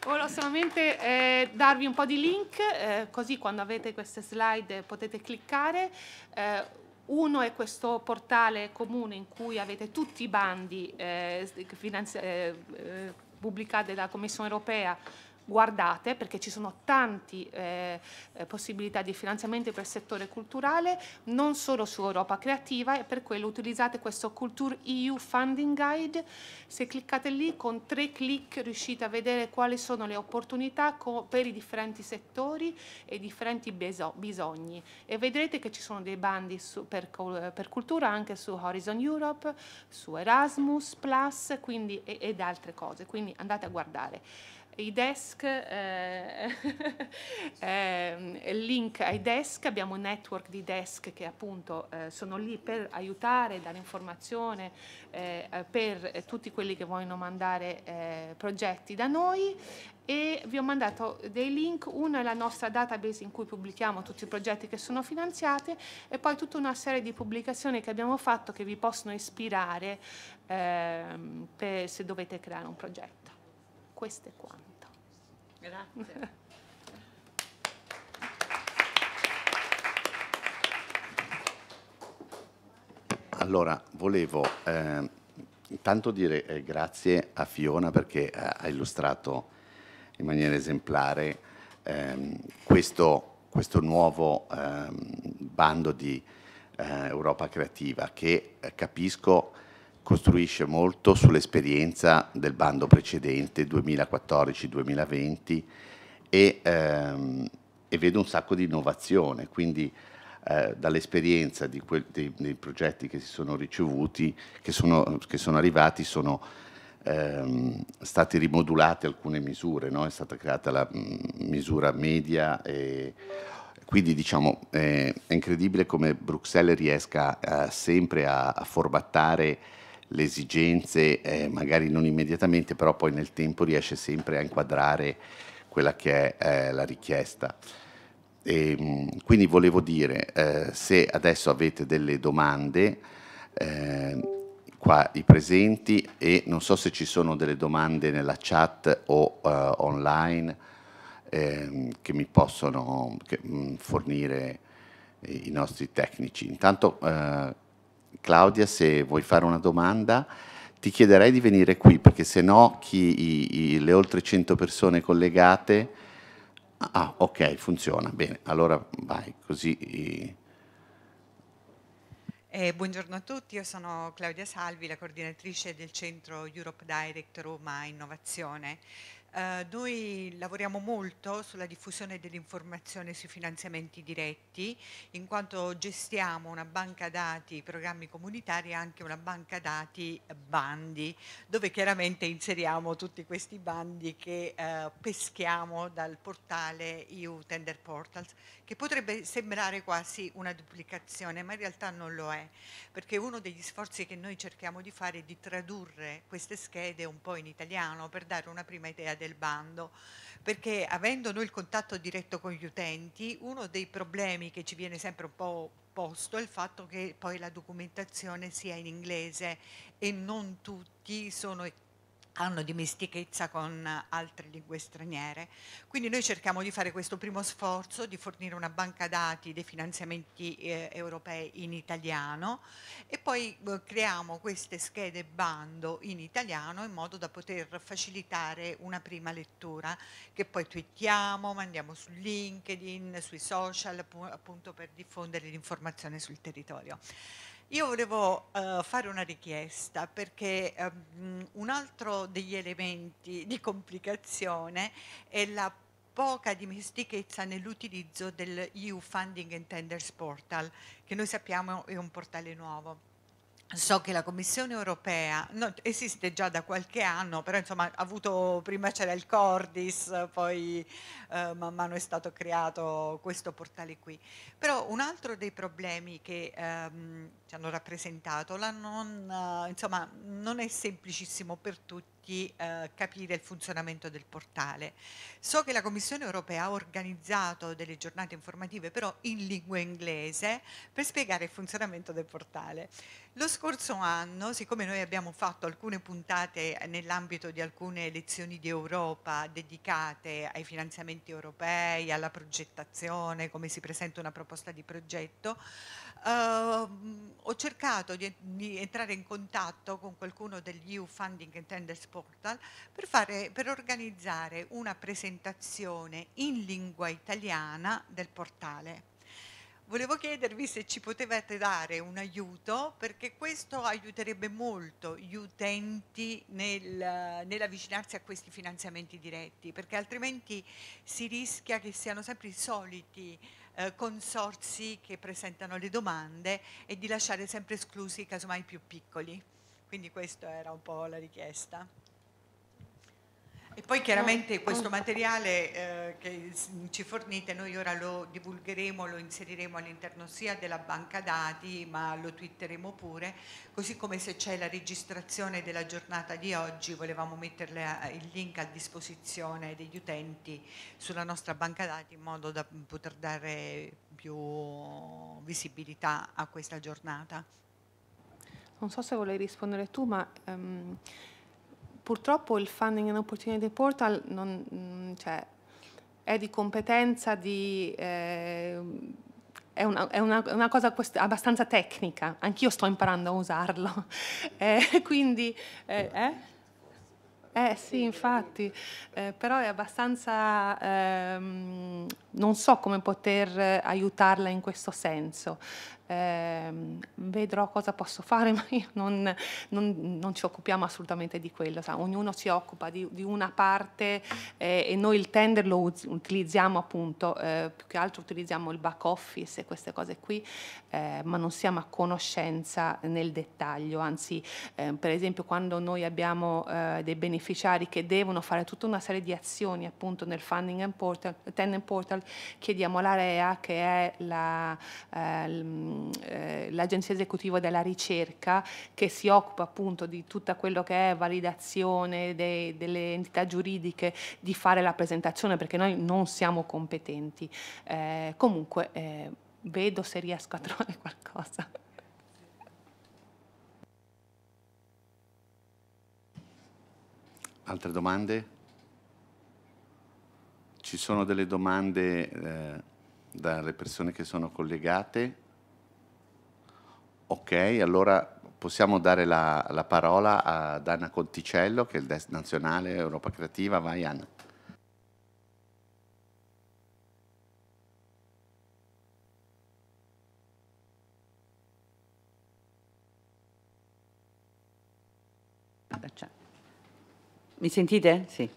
volevo solamente eh, darvi un po' di link, eh, così quando avete queste slide potete cliccare. Eh, uno è questo portale comune in cui avete tutti i bandi eh, eh, pubblicati dalla Commissione europea guardate perché ci sono tante eh, eh, possibilità di finanziamento per il settore culturale, non solo su Europa Creativa e per quello utilizzate questo Culture EU Funding Guide, se cliccate lì con tre clic riuscite a vedere quali sono le opportunità per i differenti settori e i differenti bisogni e vedrete che ci sono dei bandi su, per, per, cultura anche su Horizon Europe, su Erasmus Plus quindi, ed altre cose, quindi andate a guardare i desk, eh, eh, link ai desk, abbiamo un network di desk che appunto eh, sono lì per aiutare, dare informazione eh, per tutti quelli che vogliono mandare eh, progetti da noi e vi ho mandato dei link, uno è la nostra database in cui pubblichiamo tutti i progetti che sono finanziati e poi tutta una serie di pubblicazioni che abbiamo fatto che vi possono ispirare ehm, per, se dovete creare un progetto. Questo è quanto. Grazie. Allora, volevo eh, intanto dire eh, grazie a Fiona perché eh, ha illustrato in maniera esemplare ehm, questo, questo, nuovo ehm, bando di eh, Europa Creativa che eh, capisco costruisce molto sull'esperienza del bando precedente 2014-2020 e, ehm, e, vedo un sacco di innovazione, quindi eh, dall'esperienza dei, dei, progetti che si sono ricevuti, che sono, che sono arrivati, sono ehm, state rimodulate alcune misure, no? è stata creata la mm, misura media e, quindi diciamo eh, è incredibile come Bruxelles riesca eh, sempre a, a formattare le esigenze, eh, magari non immediatamente, però poi nel tempo riesce sempre a inquadrare quella che è eh, la richiesta. E, ehm, quindi volevo dire, eh, se adesso avete delle domande, ehm, qua i presenti e non so se ci sono delle domande nella chat o eh, online ehm, che mi possono che, mh, mm, fornire i nostri tecnici. Intanto eh, Claudia, se vuoi fare una domanda, ti chiederei di venire qui perché se no chi, i, i, le oltre 100 persone collegate... Ah, ah, ok, funziona, bene, allora vai, così... Eh, buongiorno a tutti, io sono Claudia Salvi, la coordinatrice del centro Europe Direct Roma Innovazione. Eh, noi lavoriamo molto sulla diffusione dell'informazione sui finanziamenti diretti, in quanto gestiamo una banca dati programmi comunitari e anche una banca dati bandi, dove chiaramente inseriamo tutti questi bandi che eh, peschiamo dal portale EU Tender Portals, che potrebbe sembrare quasi una duplicazione, ma in realtà non lo è, perché uno degli sforzi che noi cerchiamo di fare è di tradurre queste schede un po' in italiano per dare una prima idea del bando, perché avendo noi il contatto diretto con gli utenti, uno dei problemi che ci viene sempre un po' posto è il fatto che poi la documentazione sia in inglese e non tutti sono hanno dimestichezza con altre lingue straniere. Quindi noi cerchiamo di fare questo primo sforzo di fornire una banca dati dei finanziamenti eh, europei in italiano e poi eh, creiamo queste schede bando in italiano in modo da poter facilitare una prima lettura che poi twittiamo, mandiamo su LinkedIn, sui social appunto per diffondere l'informazione sul territorio. Io volevo uh, fare una richiesta perché um, un altro degli elementi di complicazione è la poca dimestichezza nell'utilizzo del EU Funding and Tenders Portal, che noi sappiamo è un portale nuovo. So che la Commissione europea no, esiste già da qualche anno, però insomma, avuto, prima c'era il Cordis, poi eh, man mano è stato creato questo portale qui. Però un altro dei problemi che ehm, ci hanno rappresentato, non, eh, insomma, non è semplicissimo per tutti eh, capire il funzionamento del portale. So che la Commissione europea ha organizzato delle giornate informative però in lingua inglese per spiegare il funzionamento del portale. Lo scorso anno, siccome noi abbiamo fatto alcune puntate nell'ambito di alcune lezioni di Europa dedicate ai finanziamenti europei, alla progettazione, come si presenta una proposta di progetto, eh, ho cercato di, di, entrare in contatto con qualcuno degli EU Funding and Tenders Portal per, fare, per organizzare una presentazione in lingua italiana del portale Volevo chiedervi se ci potevate dare un aiuto perché questo aiuterebbe molto gli utenti nel, nell'avvicinarsi a questi finanziamenti diretti perché altrimenti si rischia che siano sempre i soliti eh, consorsi che presentano le domande e di lasciare sempre esclusi casomai i più piccoli. Quindi questa era un po' la richiesta. E poi chiaramente questo materiale eh, che ci fornite noi ora lo divulgheremo, lo inseriremo all'interno sia della banca dati ma lo twitteremo pure, così come se c'è la registrazione della giornata di oggi volevamo metterle a, il link a disposizione degli utenti sulla nostra banca dati in modo da poter dare più visibilità a questa giornata. Non so se volevi rispondere tu ma... Um purtroppo il Funding and Opportunity Portal non, mm, cioè, è di competenza di... Eh, è, una, è una, una cosa abbastanza tecnica, anch'io sto imparando a usarlo, eh, quindi... Eh, eh, eh sì, infatti, eh, però è abbastanza ehm, non so come poter eh, aiutarla in questo senso. Eh, vedrò cosa posso fare, ma io non, non, non ci occupiamo assolutamente di quello. Sa? Ognuno si occupa di, di una parte eh, e noi il tender lo utilizziamo appunto, eh, più che altro utilizziamo il back office e queste cose qui, eh, ma non siamo a conoscenza nel dettaglio. Anzi, eh, per esempio, quando noi abbiamo dei beneficiari che devono fare tutta una serie di azioni appunto nel funding and portal, tenant portal, chiediamo all'AREA, che è l'agenzia la, eh, eh esecutiva della ricerca, che si occupa appunto di tutto quello che è validazione dei, delle entità giuridiche, di fare la presentazione, perché noi non siamo competenti. Eh, comunque eh, vedo se riesco a trovare qualcosa. Altre domande? Ci sono delle domande eh, dalle persone che sono collegate? Ok, allora possiamo dare la, la parola ad Anna Conticello, che è il Desk Nazionale Europa Creativa. Vai Anna. Cioè. Mi sentite? Sì.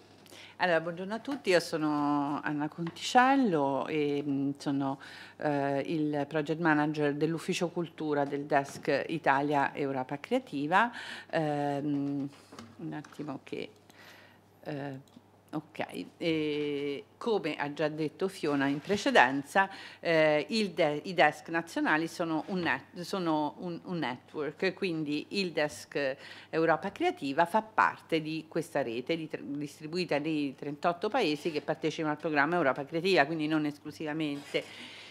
Allora, buongiorno a tutti, io sono Anna Conticello e mm, sono eh, il project manager dell'ufficio cultura del desk Italia Europa Creativa. Eh, un attimo che eh, Ok, e come ha già detto Fiona in precedenza, eh, de i desk nazionali sono, un, net sono un, un, network, quindi il desk Europa Creativa fa parte di questa rete di distribuita nei 38 paesi che partecipano al programma Europa Creativa, quindi non esclusivamente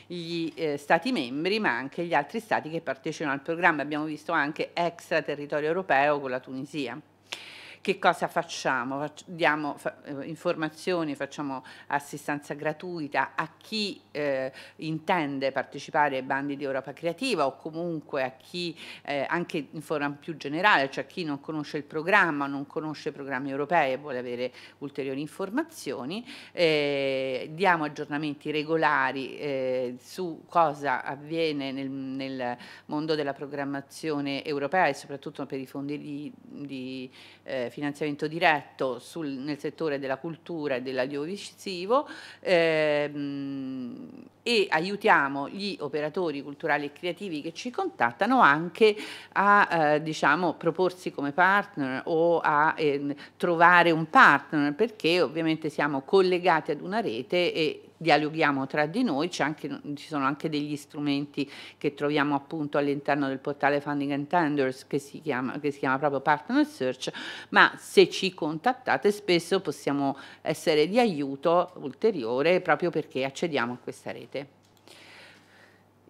gli eh, stati membri ma anche gli altri stati che partecipano al programma, abbiamo visto anche extraterritorio europeo con la Tunisia che cosa facciamo? Diamo eh, informazioni, facciamo assistenza gratuita a chi eh, intende partecipare ai bandi di Europa Creativa o comunque a chi eh, anche in forma più generale, cioè a chi non conosce il programma, non conosce i programmi europei e vuole avere ulteriori informazioni. Eh, diamo aggiornamenti regolari eh, su cosa avviene nel, nel, mondo della programmazione europea e soprattutto per i fondi di, di eh, finanziamento diretto sul, nel settore della cultura e dell'audiovisivo ehm, e aiutiamo gli operatori culturali e creativi che ci contattano anche a eh, diciamo, proporsi come partner o a eh, trovare un partner perché ovviamente siamo collegati ad una rete e dialoghiamo tra di noi, anche, ci sono anche degli strumenti che troviamo appunto all'interno del portale Funding and Tenders che si, chiama, che si chiama proprio Partner Search, ma se ci contattate spesso possiamo essere di aiuto ulteriore proprio perché accediamo a questa rete.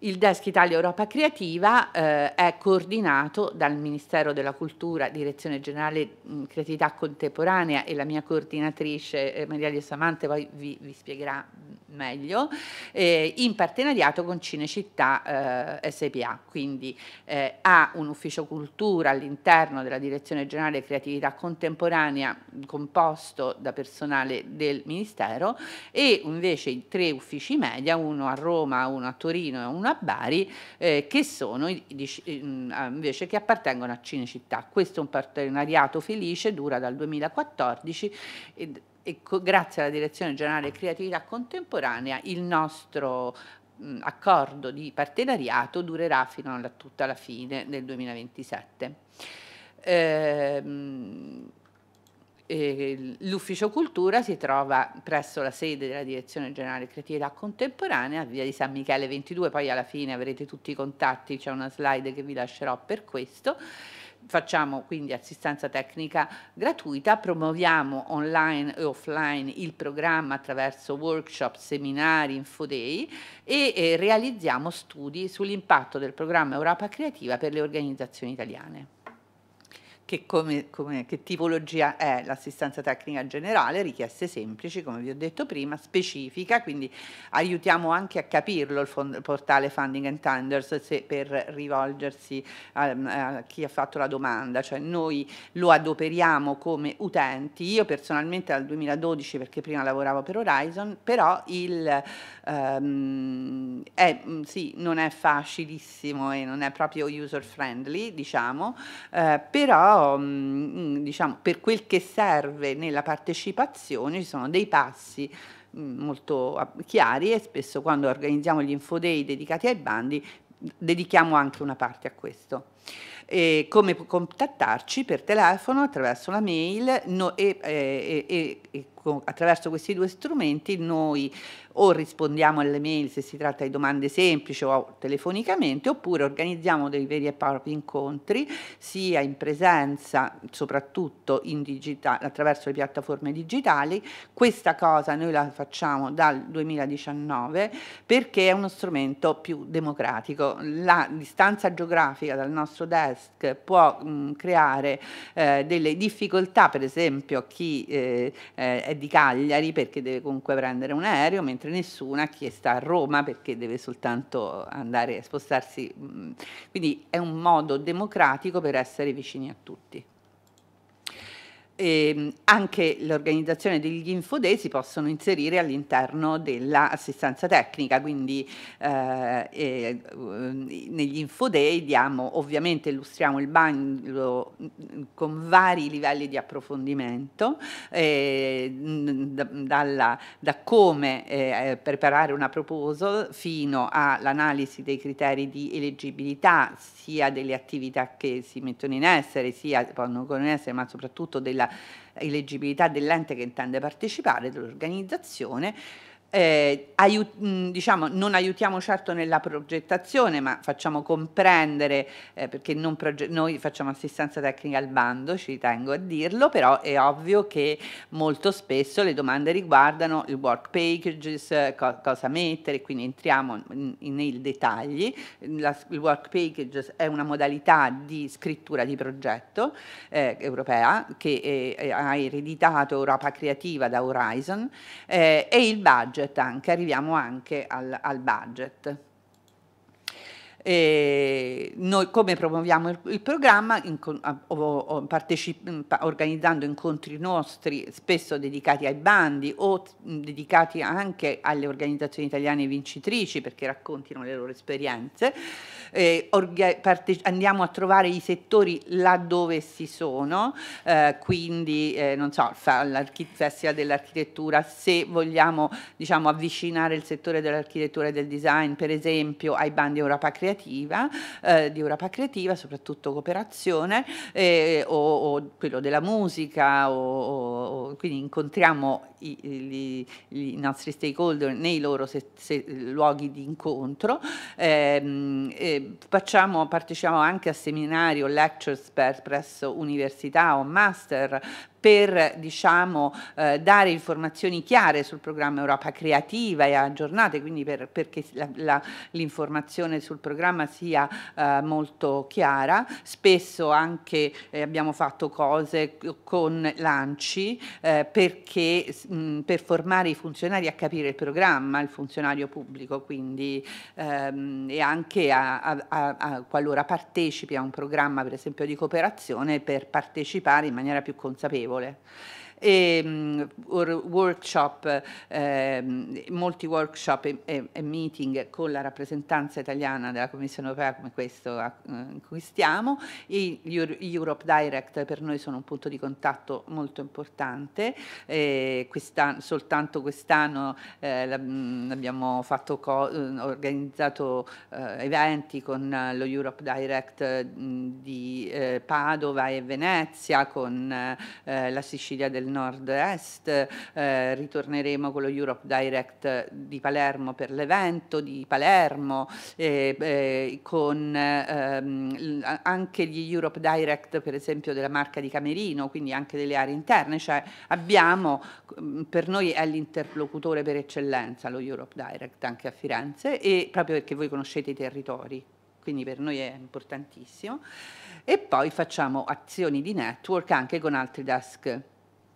Il Desk Italia Europa Creativa eh, è coordinato dal Ministero della Cultura, Direzione Generale Creatività Contemporanea e la mia coordinatrice eh, Maria Lia Samante poi vi, vi spiegherà meglio, eh, in partenariato con Cinecittà eh, SPA, quindi eh, ha un ufficio cultura all'interno della Direzione Generale Creatività Contemporanea composto da personale del Ministero e invece i tre uffici media, uno a Roma, uno a Torino e uno a a Bari, eh, che, sono, mm, invece, che appartengono a Cinecittà. Questo è un partenariato felice, dura dal 2014 e, e grazie alla Direzione Generale Creatività Contemporanea il nostro mh, mm, accordo di partenariato durerà fino a tutta la fine del 2027. Ehm, eh, l'ufficio cultura si trova presso la sede della Direzione Generale Creatività Contemporanea, via di San Michele 22, poi alla fine avrete tutti i contatti, c'è una slide che vi lascerò per questo. Facciamo quindi assistenza tecnica gratuita, promuoviamo online e offline il programma attraverso workshop, seminari, infoday e realizziamo studi sull'impatto del programma Europa Creativa per le organizzazioni italiane che, come, come, che tipologia è l'assistenza tecnica generale, richieste semplici, come vi ho detto prima, specifica, quindi aiutiamo anche a capirlo il, fond, il portale Funding and Tenders se, per rivolgersi a, a chi ha fatto la domanda, cioè noi lo adoperiamo come utenti, io personalmente dal 2012 perché prima lavoravo per Horizon, però il, ehm, è, mm, sì, non è facilissimo e non è proprio user friendly, diciamo, eh, però Mm, mm, diciamo, per quel che serve nella partecipazione ci sono dei passi mm, molto ah, chiari e spesso quando organizziamo gli info dedicati ai bandi dedichiamo anche una parte a questo. E come contattarci per telefono attraverso la mail no, e, eh, e, e, attraverso questi due strumenti noi o rispondiamo alle mail se si tratta di domande semplici o telefonicamente oppure organizziamo dei veri e propri incontri sia in presenza soprattutto in digitale, attraverso le piattaforme digitali. Questa cosa noi la facciamo dal 2019 perché è uno strumento più democratico. La distanza geografica dal nostro desk può mh, creare eh, delle difficoltà per esempio a chi eh, eh, è di Cagliari perché deve comunque prendere un aereo, mentre nessuna chi è sta a Roma perché deve soltanto andare a spostarsi. Mm. Quindi è un modo democratico per essere vicini a tutti e ehm, anche l'organizzazione degli infodei si possono inserire all'interno dell'assistenza tecnica, quindi eh, eh, negli infodei diamo, ovviamente illustriamo il bando con vari livelli di approfondimento, ehm, da, dalla, da come eh, preparare una proposal fino all'analisi dei criteri di eleggibilità sia delle attività che si mettono in essere, sia, non in essere ma soprattutto della eleggibilità dell'ente che intende partecipare, dell'organizzazione, eh, aiut diciamo, non aiutiamo certo nella progettazione, ma facciamo comprendere, eh, perché noi facciamo assistenza tecnica al bando, ci tengo a dirlo, però è ovvio che molto spesso le domande riguardano il work packages, co cosa mettere, quindi entriamo nei dettagli. La, il work packages è una modalità di scrittura di progetto eh, europea che ha ereditato Europa Creativa da Horizon eh, e il budget budget anche, arriviamo anche al, al budget. E noi come promuoviamo il, il programma? In, o, o organizzando incontri nostri spesso dedicati ai bandi o dedicati anche alle organizzazioni italiane vincitrici perché raccontino le loro esperienze eh, andiamo a trovare i settori laddove si sono, eh, quindi eh, non so, Festival dell'architettura, se vogliamo diciamo, avvicinare il settore dell'architettura e del design per esempio ai bandi Europa Creativa, eh, di Europa Creativa, soprattutto cooperazione, eh, o, o, quello della musica, o, o, quindi incontriamo i, i, i, nostri stakeholder nei loro se, se, luoghi di incontro. Ehm, e, facciamo, partecipiamo anche a seminari o lectures per, presso università o master per diciamo, eh, dare informazioni chiare sul programma Europa Creativa e aggiornate, quindi per, perché l'informazione sul programma sia eh, molto chiara. Spesso anche eh, abbiamo fatto cose con l'ANCI eh, perché, per formare i funzionari a capire il programma, il funzionario pubblico quindi, ehm, e anche a, a, a, qualora partecipi a un programma per esempio di cooperazione per partecipare in maniera più consapevole ci vuole. e mm, workshop, ehm, molti workshop e, meeting con la rappresentanza italiana della Commissione europea come questo a eh, cui stiamo, gli Europe Direct per noi sono un punto di contatto molto importante, eh, quest'anno, soltanto quest'anno eh, mm, abbiamo eh, organizzato eh, eventi con lo Europe Direct mm, di Padova e Venezia, con la Sicilia del nord-est, eh, ritorneremo con lo Europe Direct di Palermo per l'evento di Palermo, eh, eh, con ehm, anche gli Europe Direct per esempio della marca di Camerino, quindi anche delle aree interne, cioè abbiamo, mm, per noi è l'interlocutore per eccellenza lo Europe Direct anche a Firenze e proprio perché voi conoscete i territori quindi per noi è importantissimo. E poi facciamo azioni di network anche con altri desk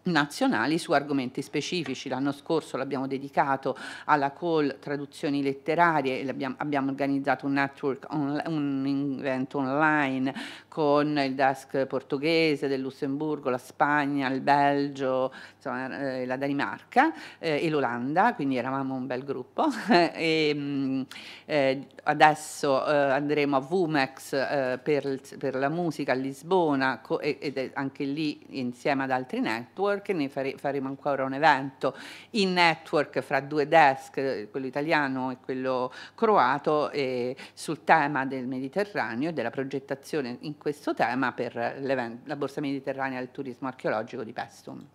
nazionali su argomenti specifici. L'anno scorso l'abbiamo dedicato alla call traduzioni letterarie, abbiamo organizzato un network, un evento online con il desk portoghese del Lussemburgo, la Spagna, il Belgio, insomma, eh, la Danimarca eh, e l'Olanda, quindi eravamo un bel gruppo. e, mm, eh, adesso eh, andremo a Vumex eh, per, per, la musica a Lisbona ed anche lì insieme ad altri network network, ne fare, faremo ancora un evento in network fra due desk, quello italiano e quello croato, eh, sul tema del Mediterraneo e della progettazione in questo tema per la Borsa Mediterranea del Turismo Archeologico di Pestum.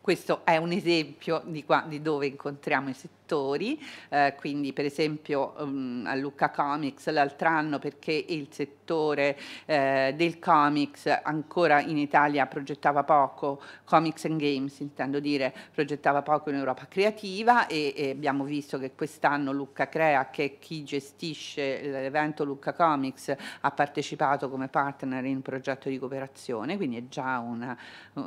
Questo è un esempio di, qua, di dove incontriamo i settori settori, eh, quindi per esempio um, a Lucca Comics l'altro anno perché il settore eh, del comics ancora in Italia progettava poco, comics and games intendo dire, progettava poco in Europa creativa e, e abbiamo visto che quest'anno Lucca Crea, che è chi gestisce l'evento Lucca Comics, ha partecipato come partner in un progetto di cooperazione, quindi è già una,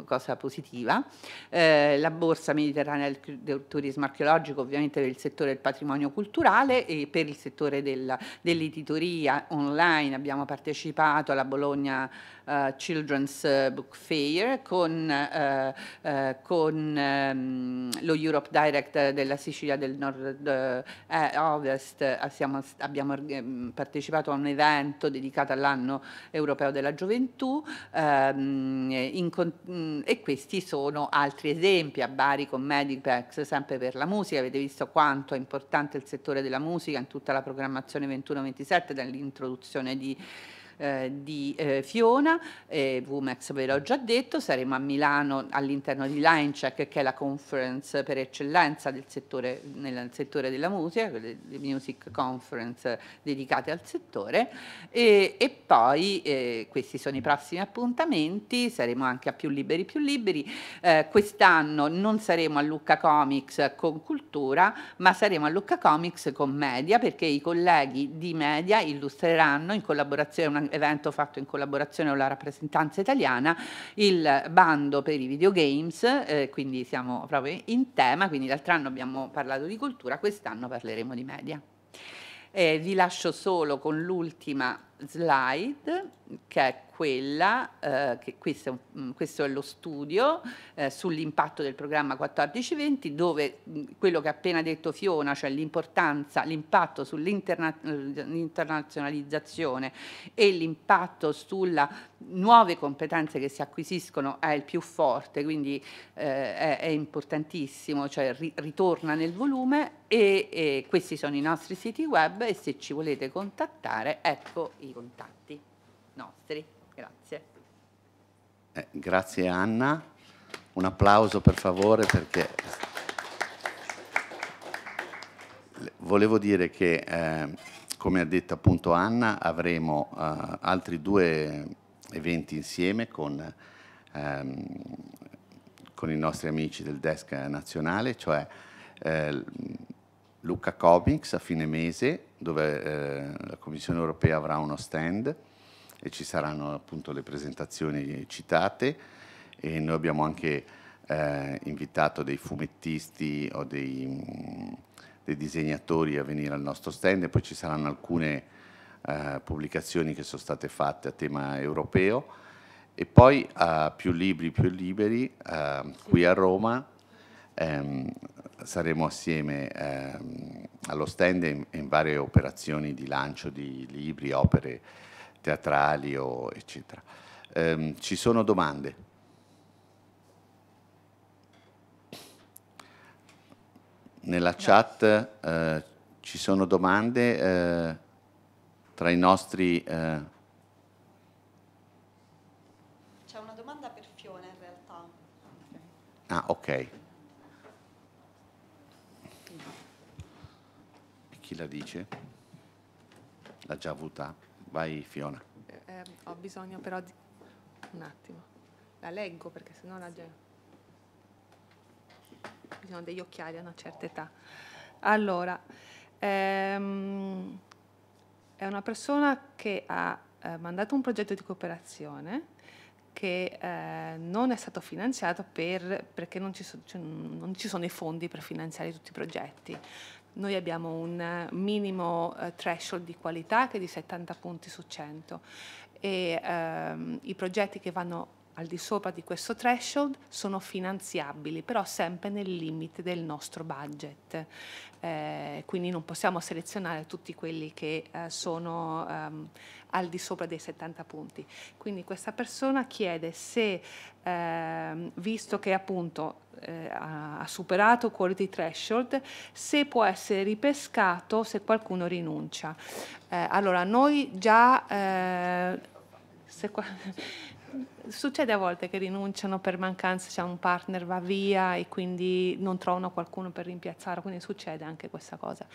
cosa positiva. Eh, la borsa mediterranea del turismo archeologico ovviamente ovviamente per il settore del patrimonio culturale e per il settore del, dell'editoria online abbiamo partecipato alla Bologna uh, Children's Book Fair con, uh, uh, con um, lo Europe Direct della Sicilia del Nord Ovest, siamo, abbiamo ehm, partecipato a un evento dedicato all'anno europeo della gioventù um, in, mm, e questi sono altri esempi a Bari con Medipex sempre per la musica, avete visto visto quanto è importante il settore della musica in tutta la programmazione 21-27, dall'introduzione di eh, di eh, Fiona, eh, Vumex ve l'ho già detto, saremo a Milano all'interno di Linecheck che è la conference per eccellenza del settore, nel settore della musica, le, music conference dedicate al settore e, e poi eh, questi sono i prossimi appuntamenti, saremo anche a più liberi più liberi, eh, quest'anno non saremo a Lucca Comics con cultura ma saremo a Lucca Comics con media perché i colleghi di media illustreranno in collaborazione una, evento fatto in collaborazione con la rappresentanza italiana, il bando per i videogames, eh, quindi siamo proprio in tema, quindi l'altro anno abbiamo parlato di cultura, quest'anno parleremo di media. Eh, vi lascio solo con l'ultima slide che è quella, eh, che questo, mh, mm, questo, è lo studio eh, sull'impatto del programma 14-20, dove mh, mm, quello che ha appena detto Fiona, cioè l'importanza, l'impatto sull'internazionalizzazione mm, e l'impatto sulle nuove competenze che si acquisiscono è il più forte, quindi eh, è, è, importantissimo, cioè ri, ritorna nel volume e, e questi sono i nostri siti web e se ci volete contattare ecco i contatti nostri. Grazie. Eh, grazie Anna. Un applauso per favore perché volevo dire che, eh, come ha detto appunto Anna, avremo eh, altri due eventi insieme con, ehm, con, i nostri amici del desk nazionale, cioè eh, Luca Comics a fine mese, dove eh, la Commissione europea avrà uno stand e ci saranno appunto le presentazioni citate e noi abbiamo anche eh, invitato dei fumettisti o dei, mh, mm, dei, disegnatori a venire al nostro stand e poi ci saranno alcune eh, pubblicazioni che sono state fatte a tema europeo e poi a eh, Più Libri Più Liberi eh, qui a Roma ehm, saremo assieme ehm, allo stand in, in varie operazioni di lancio di libri, opere teatrali o eccetera. Eh, ci sono domande? Nella chat eh, ci sono domande eh, tra i nostri... Eh, C'è una domanda per Fiona in realtà. Ah, ok. E chi la dice? L'ha già avuta? Vai Fiona. Eh, ehm, ho bisogno però di... Un attimo. La leggo perché sennò la gente... Ho degli occhiali a una certa età. Allora, ehm, è una persona che ha eh, mandato un progetto di cooperazione che eh, non è stato finanziato per, perché non ci, so, cioè, non ci sono i fondi per finanziare tutti i progetti noi abbiamo un minimo eh, threshold di qualità che è di 70 punti su 100 e ehm, i progetti che vanno al di sopra di questo threshold sono finanziabili, però sempre nel limite del nostro budget. Eh, quindi non possiamo selezionare tutti quelli che eh, sono ehm, al di sopra dei 70 punti. Quindi questa persona chiede se, ehm, visto che appunto eh, ha superato quality threshold, se può essere ripescato se qualcuno rinuncia. Eh, allora noi già... Eh, se qua Succede a volte che rinunciano per mancanza, cioè un partner va via e quindi non trovano qualcuno per rimpiazzare, quindi succede anche questa cosa.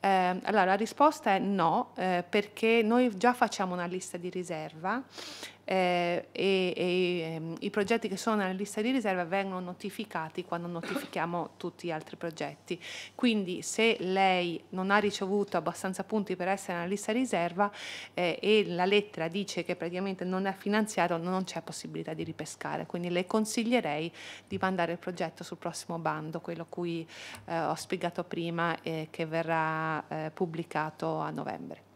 Eh, allora la risposta è no, eh, perché noi già facciamo una lista di riserva eh, e, e ehm, i progetti che sono nella lista di riserva vengono notificati quando notifichiamo tutti gli altri progetti. Quindi se lei non ha ricevuto abbastanza punti per essere nella lista di riserva eh, e la lettera dice che praticamente non è finanziato, non c'è possibilità di ripescare. Quindi le consiglierei di mandare il progetto sul prossimo bando, quello cui eh, ho spiegato prima e eh, che verrà eh, pubblicato a novembre.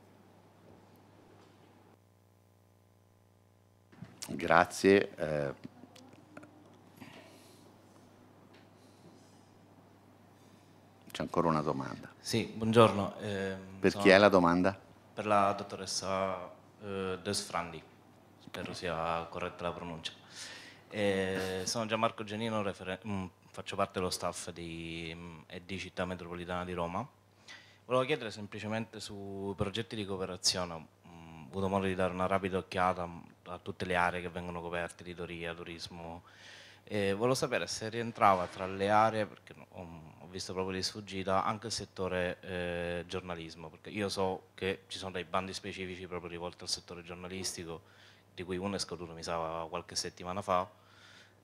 Grazie. Eh, C'è ancora una domanda. Sì, buongiorno. Eh, per chi è la domanda? Per la dottoressa eh, Desfrandi, spero sia corretta la pronuncia. Eh, sono Gianmarco Genino, mm, faccio parte dello staff di mh, mm, ED Città Metropolitana di Roma. Volevo chiedere semplicemente sui progetti di cooperazione, mm, ho avuto modo di dare una rapida occhiata, a tutte le aree che vengono coperte, editoria, turismo. E volevo sapere se rientrava tra le aree, perché ho, visto proprio di sfuggita, anche il settore eh, giornalismo, perché io so che ci sono dei bandi specifici proprio rivolti al settore giornalistico, di cui uno è scaduto, mi sa, qualche settimana fa,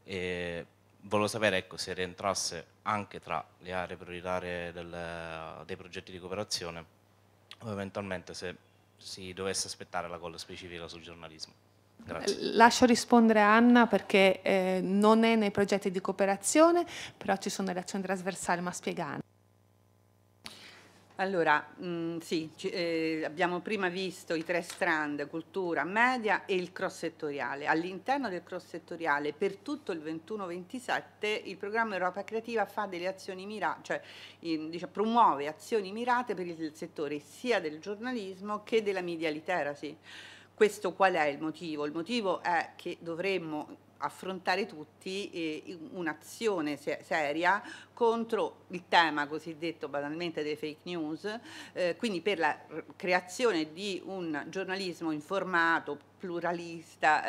e volevo sapere ecco, se rientrasse anche tra le aree prioritarie del, dei progetti di cooperazione o eventualmente se si dovesse aspettare la colla specifica sul giornalismo. Grazie. Eh, lascio rispondere a Anna perché eh, non è nei progetti di cooperazione, però ci sono le azioni trasversali, ma spiega Allora, mh, mm, sì, ci, eh, abbiamo prima visto i tre strand, cultura, media e il cross settoriale. All'interno del cross settoriale, per tutto il 21-27, il programma Europa Creativa fa delle azioni mirate, cioè in, diciamo, promuove azioni mirate per il settore sia del giornalismo che della media literacy. Sì questo qual è il motivo? Il motivo è che dovremmo affrontare tutti eh, un'azione seria contro il tema cosiddetto banalmente delle fake news, eh, quindi per la creazione di un giornalismo informato, pluralista,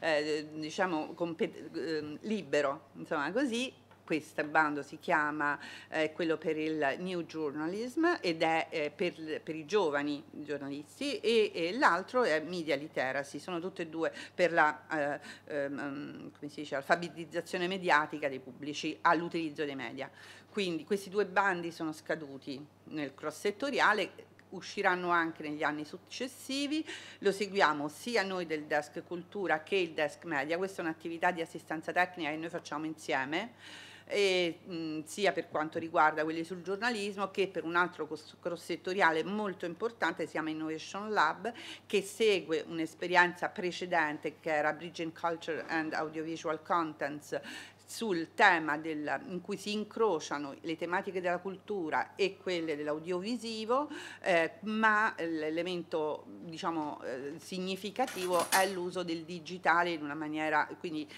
eh, diciamo ehm, libero, insomma così, questo bando si chiama eh, quello per il New Journalism ed è eh, per, per, i giovani giornalisti e, e l'altro è Media Literacy, sono tutte e due per la eh, ehm, dice, alfabetizzazione mediatica dei pubblici all'utilizzo dei media. Quindi questi due bandi sono scaduti nel cross settoriale, usciranno anche negli anni successivi, lo seguiamo sia noi del Desk Cultura che il Desk Media, questa è un'attività di assistenza tecnica che noi facciamo insieme e, mh, mm, sia per quanto riguarda quelli sul giornalismo che per un altro cross settoriale molto importante, si chiama Innovation Lab, che segue un'esperienza precedente che era Bridging Culture and Audiovisual Contents sul tema del, in cui si incrociano le tematiche della cultura e quelle dell'audiovisivo, eh, ma l'elemento diciamo, eh, significativo è l'uso del digitale in una maniera, quindi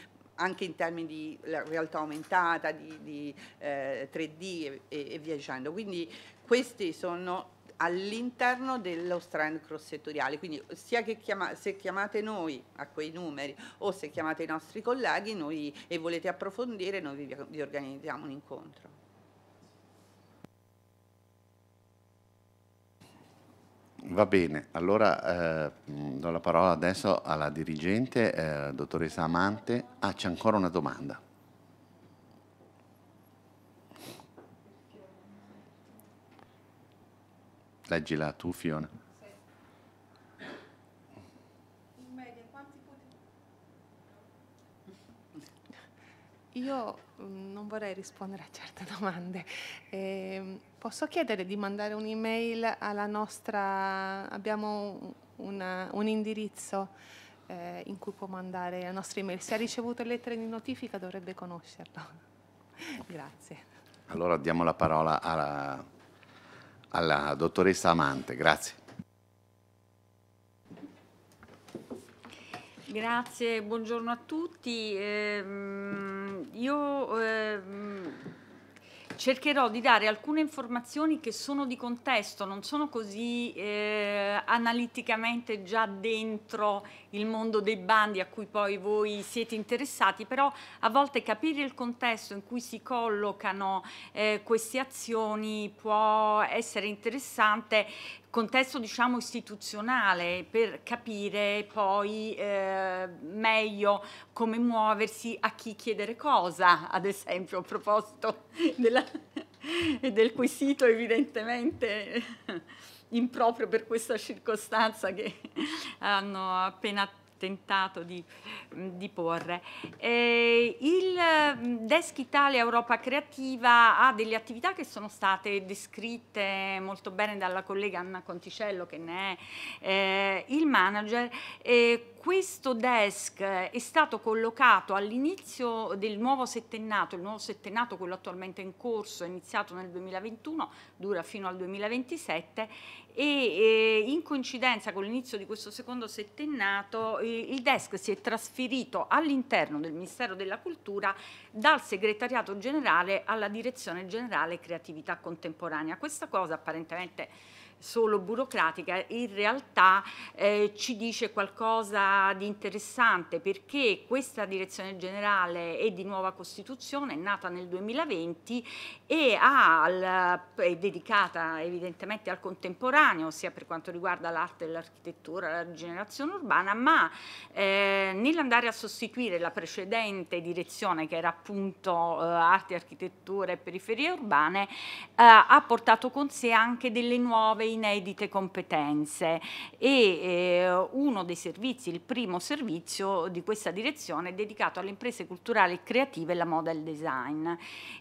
anche in termini di realtà aumentata, di, di eh, 3D e, e, via dicendo. Quindi questi sono all'interno dello strand cross settoriale, quindi sia che chiama, se chiamate noi a quei numeri o se chiamate i nostri colleghi noi, e volete approfondire, noi vi, vi organizziamo un incontro. Va bene, allora eh, mm, do la parola adesso alla dirigente, eh, dottoressa Amante. Ah, c'è ancora una domanda. Leggila tu, Fiona. In media quanti Io non vorrei rispondere a certe domande. Eh, posso chiedere di mandare un'email alla nostra, abbiamo una, un indirizzo eh, in cui può mandare la nostra email. Se ha ricevuto lettere di notifica dovrebbe conoscerlo. Grazie. Allora diamo la parola alla, alla dottoressa Amante. Grazie. Grazie, buongiorno a tutti. Eh, io eh, cercherò di dare alcune informazioni che sono di contesto, non sono così eh, analiticamente già dentro il mondo dei bandi a cui poi voi siete interessati, però a volte capire il contesto in cui si collocano eh, queste azioni può essere interessante contesto diciamo, istituzionale per capire poi eh, meglio come muoversi, a chi chiedere cosa, ad esempio a proposito della, del quesito evidentemente improprio per questa circostanza che hanno appena attuato tentato di, mm, di porre. Eh, il mm, Desk Italia Europa Creativa ha delle attività che sono state descritte molto bene dalla collega Anna Conticello che ne è eh, il manager. Eh, questo desk è stato collocato all'inizio del nuovo settennato, il nuovo settennato quello attualmente in corso, è iniziato nel 2021, dura fino al 2027 e eh, in coincidenza con l'inizio di questo secondo settennato eh, il desk si è trasferito all'interno del Ministero della Cultura dal segretariato generale alla direzione generale creatività contemporanea. Questa cosa apparentemente solo burocratica, in realtà eh, ci dice qualcosa di interessante perché questa direzione generale è di nuova Costituzione, è nata nel 2020 e al, è dedicata evidentemente al contemporaneo, sia per quanto riguarda l'arte, l'architettura, la rigenerazione urbana, ma eh, nell'andare a sostituire la precedente direzione che era appunto eh, arti, architettura e periferie urbane, eh, ha portato con sé anche delle nuove inedite competenze e eh, uno dei servizi, il primo servizio di questa direzione è dedicato alle imprese culturali e creative e la model e il design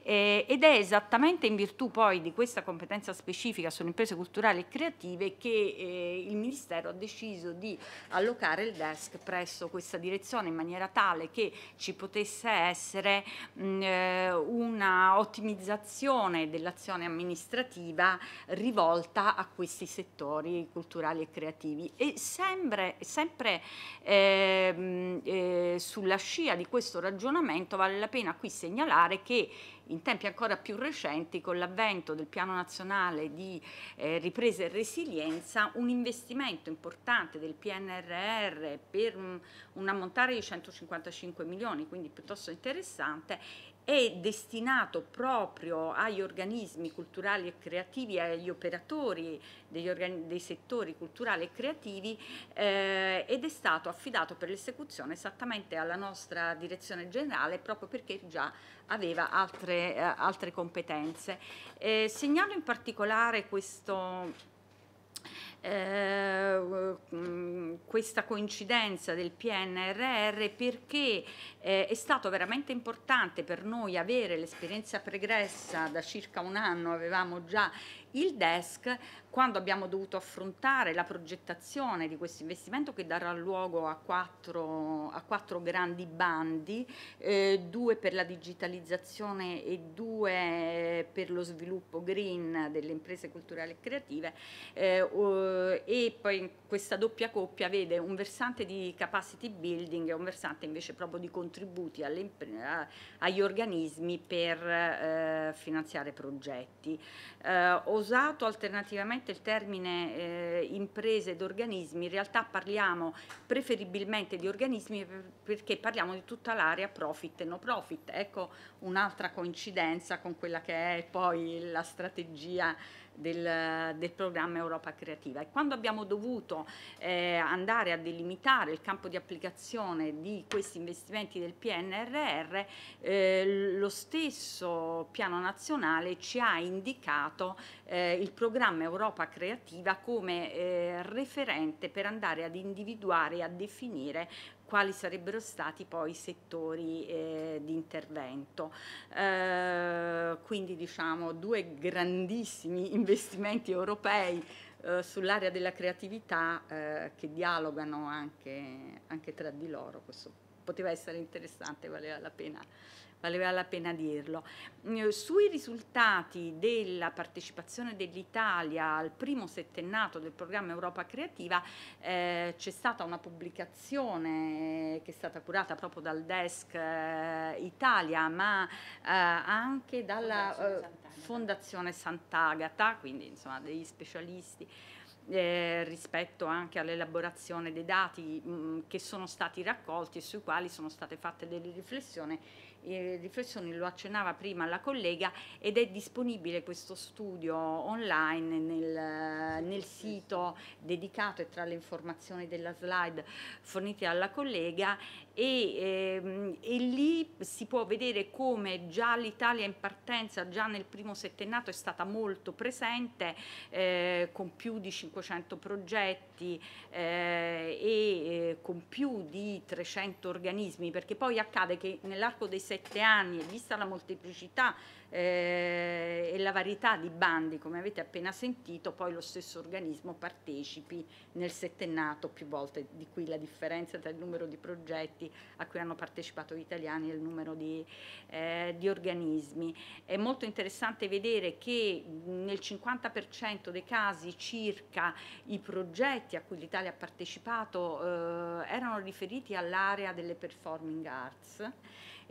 eh, ed è esattamente in virtù poi di questa competenza specifica sulle imprese culturali e creative che eh, il Ministero ha deciso di allocare il desk presso questa direzione in maniera tale che ci potesse essere una ottimizzazione dell'azione amministrativa rivolta a questi settori culturali e creativi e sempre, sempre eh, eh, sulla scia di questo ragionamento vale la pena qui segnalare che in tempi ancora più recenti, con l'avvento del Piano Nazionale di eh, Ripresa e Resilienza, un investimento importante del PNRR per un, un ammontare di 155 milioni, quindi piuttosto interessante, è destinato proprio agli organismi culturali e creativi, agli operatori dei settori culturali e creativi eh, ed è stato affidato per l'esecuzione esattamente alla nostra direzione generale proprio perché già aveva altre, eh, altre competenze. Eh, segnalo in particolare questo eh, mm, questa coincidenza del PNRR perché eh, è stato veramente importante per noi avere l'esperienza pregressa, da circa un anno avevamo già il desk quando abbiamo dovuto affrontare la progettazione di questo investimento che darà luogo a quattro, a quattro grandi bandi, eh, due per la digitalizzazione e due per lo sviluppo green delle imprese culturali e creative, eh, eh, e poi questa doppia coppia vede un versante di capacity building e un versante invece proprio di contributi a, agli organismi per eh, finanziare progetti. Eh, ho usato alternativamente il termine eh, imprese ed organismi, in realtà parliamo preferibilmente di organismi perché parliamo di tutta l'area profit e no profit, ecco un'altra coincidenza con quella che è poi la strategia del, del, programma Europa Creativa e quando abbiamo dovuto eh, andare a delimitare il campo di applicazione di questi investimenti del PNRR, eh, lo stesso piano nazionale ci ha indicato eh, il programma Europa Creativa come eh, referente per andare ad individuare e a definire quali sarebbero stati poi i settori eh, di intervento. Eh, quindi diciamo due grandissimi investimenti europei eh, sull'area della creatività eh, che dialogano anche, anche tra di loro. Questo poteva essere interessante, valeva la pena valeva la pena dirlo. Mm, sui risultati della partecipazione dell'Italia al primo settennato del programma Europa Creativa eh, c'è stata una pubblicazione che è stata curata proprio dal desk eh, Italia, ma eh, anche dalla Fondazione eh, Sant'Agata. Fondazione Sant'Agata, quindi insomma degli specialisti. Eh, rispetto anche all'elaborazione dei dati mh, mm, che sono stati raccolti e sui quali sono state fatte delle riflessioni riflessioni, lo accennava prima la collega, ed è disponibile questo studio online nel, nel sito dedicato e tra le informazioni della slide fornite alla collega e, ehm, e lì si può vedere come già l'Italia in partenza, già nel primo settennato è stata molto presente eh, con più di 500 progetti eh, e eh, con più di 300 organismi, perché poi accade che nell'arco dei sette anni, vista la molteplicità eh, e la varietà di bandi, come avete appena sentito, poi lo stesso organismo partecipi nel settennato più volte, di qui la differenza tra il numero di progetti a cui hanno partecipato gli italiani e il numero di, eh, di organismi. È molto interessante vedere che nel 50% dei casi circa i progetti a cui l'Italia ha partecipato eh, erano riferiti all'area delle performing arts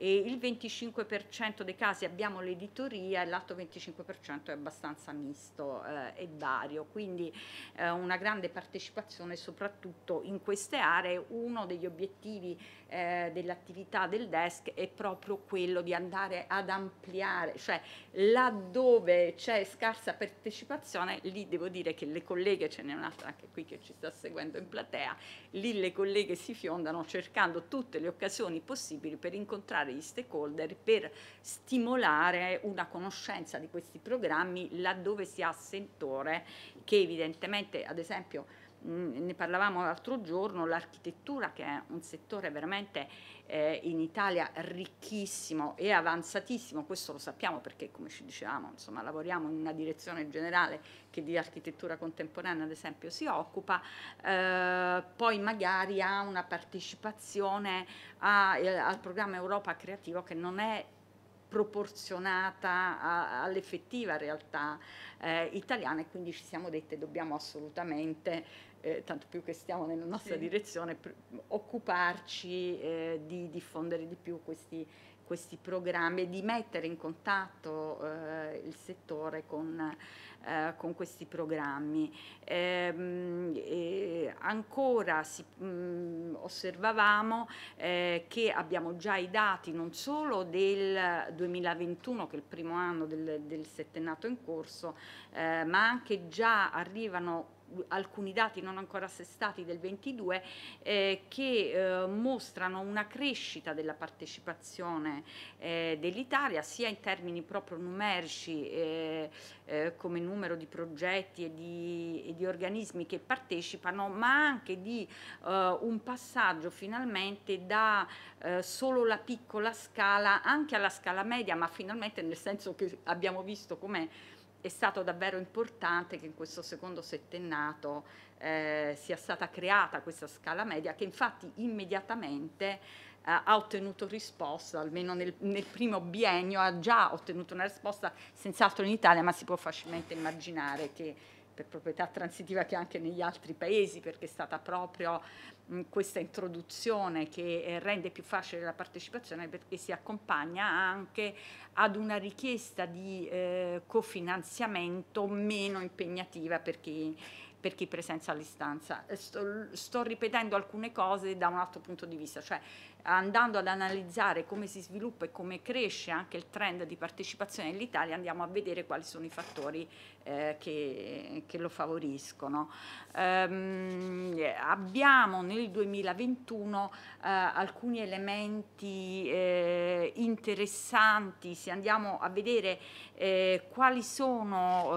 e il 25% dei casi abbiamo l'editoria e l'altro 25% è abbastanza misto eh, e vario, quindi eh, una grande partecipazione soprattutto in queste aree. Uno degli obiettivi eh, dell'attività del desk è proprio quello di andare ad ampliare, cioè laddove c'è scarsa partecipazione, lì devo dire che le colleghe, ce n'è un'altra anche qui che ci sta seguendo in platea, lì le colleghe si fiondano cercando tutte le occasioni possibili per incontrare gli stakeholder, per stimolare una conoscenza di questi programmi laddove si ha sentore che evidentemente ad esempio Mm, ne parlavamo l'altro giorno, l'architettura che è un settore veramente eh, in Italia ricchissimo e avanzatissimo, questo lo sappiamo perché come ci dicevamo, insomma, lavoriamo in una direzione generale che di architettura contemporanea ad esempio si occupa, eh, poi magari ha una partecipazione a, eh, al programma Europa Creativo che non è proporzionata all'effettiva realtà eh, italiana e quindi ci siamo dette dobbiamo assolutamente eh, tanto più che stiamo nella nostra sì. direzione, pr- occuparci eh, di diffondere di più questi, questi programmi e di mettere in contatto eh, il settore con, eh, con questi programmi. Ehm, ancora si, mh, mm, osservavamo eh, che abbiamo già i dati non solo del 2021, che è il primo anno del, del settennato in corso, eh, ma anche già arrivano alcuni dati non ancora assestati del 22 eh, che eh, mostrano una crescita della partecipazione eh, dell'Italia sia in termini proprio numerici eh, eh, come numero di progetti e di, e di, organismi che partecipano ma anche di eh, un passaggio finalmente da solo la piccola scala anche alla scala media ma finalmente nel senso che abbiamo visto come è stato davvero importante che in questo secondo settennato eh, sia stata creata questa scala media che infatti immediatamente eh, ha ottenuto risposta, almeno nel, nel, primo biennio ha già ottenuto una risposta, senz'altro in Italia, ma si può facilmente immaginare che per proprietà transitiva che anche negli altri paesi, perché è stata proprio questa introduzione che eh, rende più facile la partecipazione perché si accompagna anche ad una richiesta di eh, cofinanziamento meno impegnativa per chi, per chi presenza all'istanza. Eh, sto, sto ripetendo alcune cose da un altro punto di vista, cioè andando ad analizzare come si sviluppa e come cresce anche il trend di partecipazione dell'Italia, andiamo a vedere quali sono i fattori eh, che, che, lo favoriscono. Ehm, abbiamo nel 2021 eh, alcuni elementi eh, interessanti, se andiamo a vedere eh, quali sono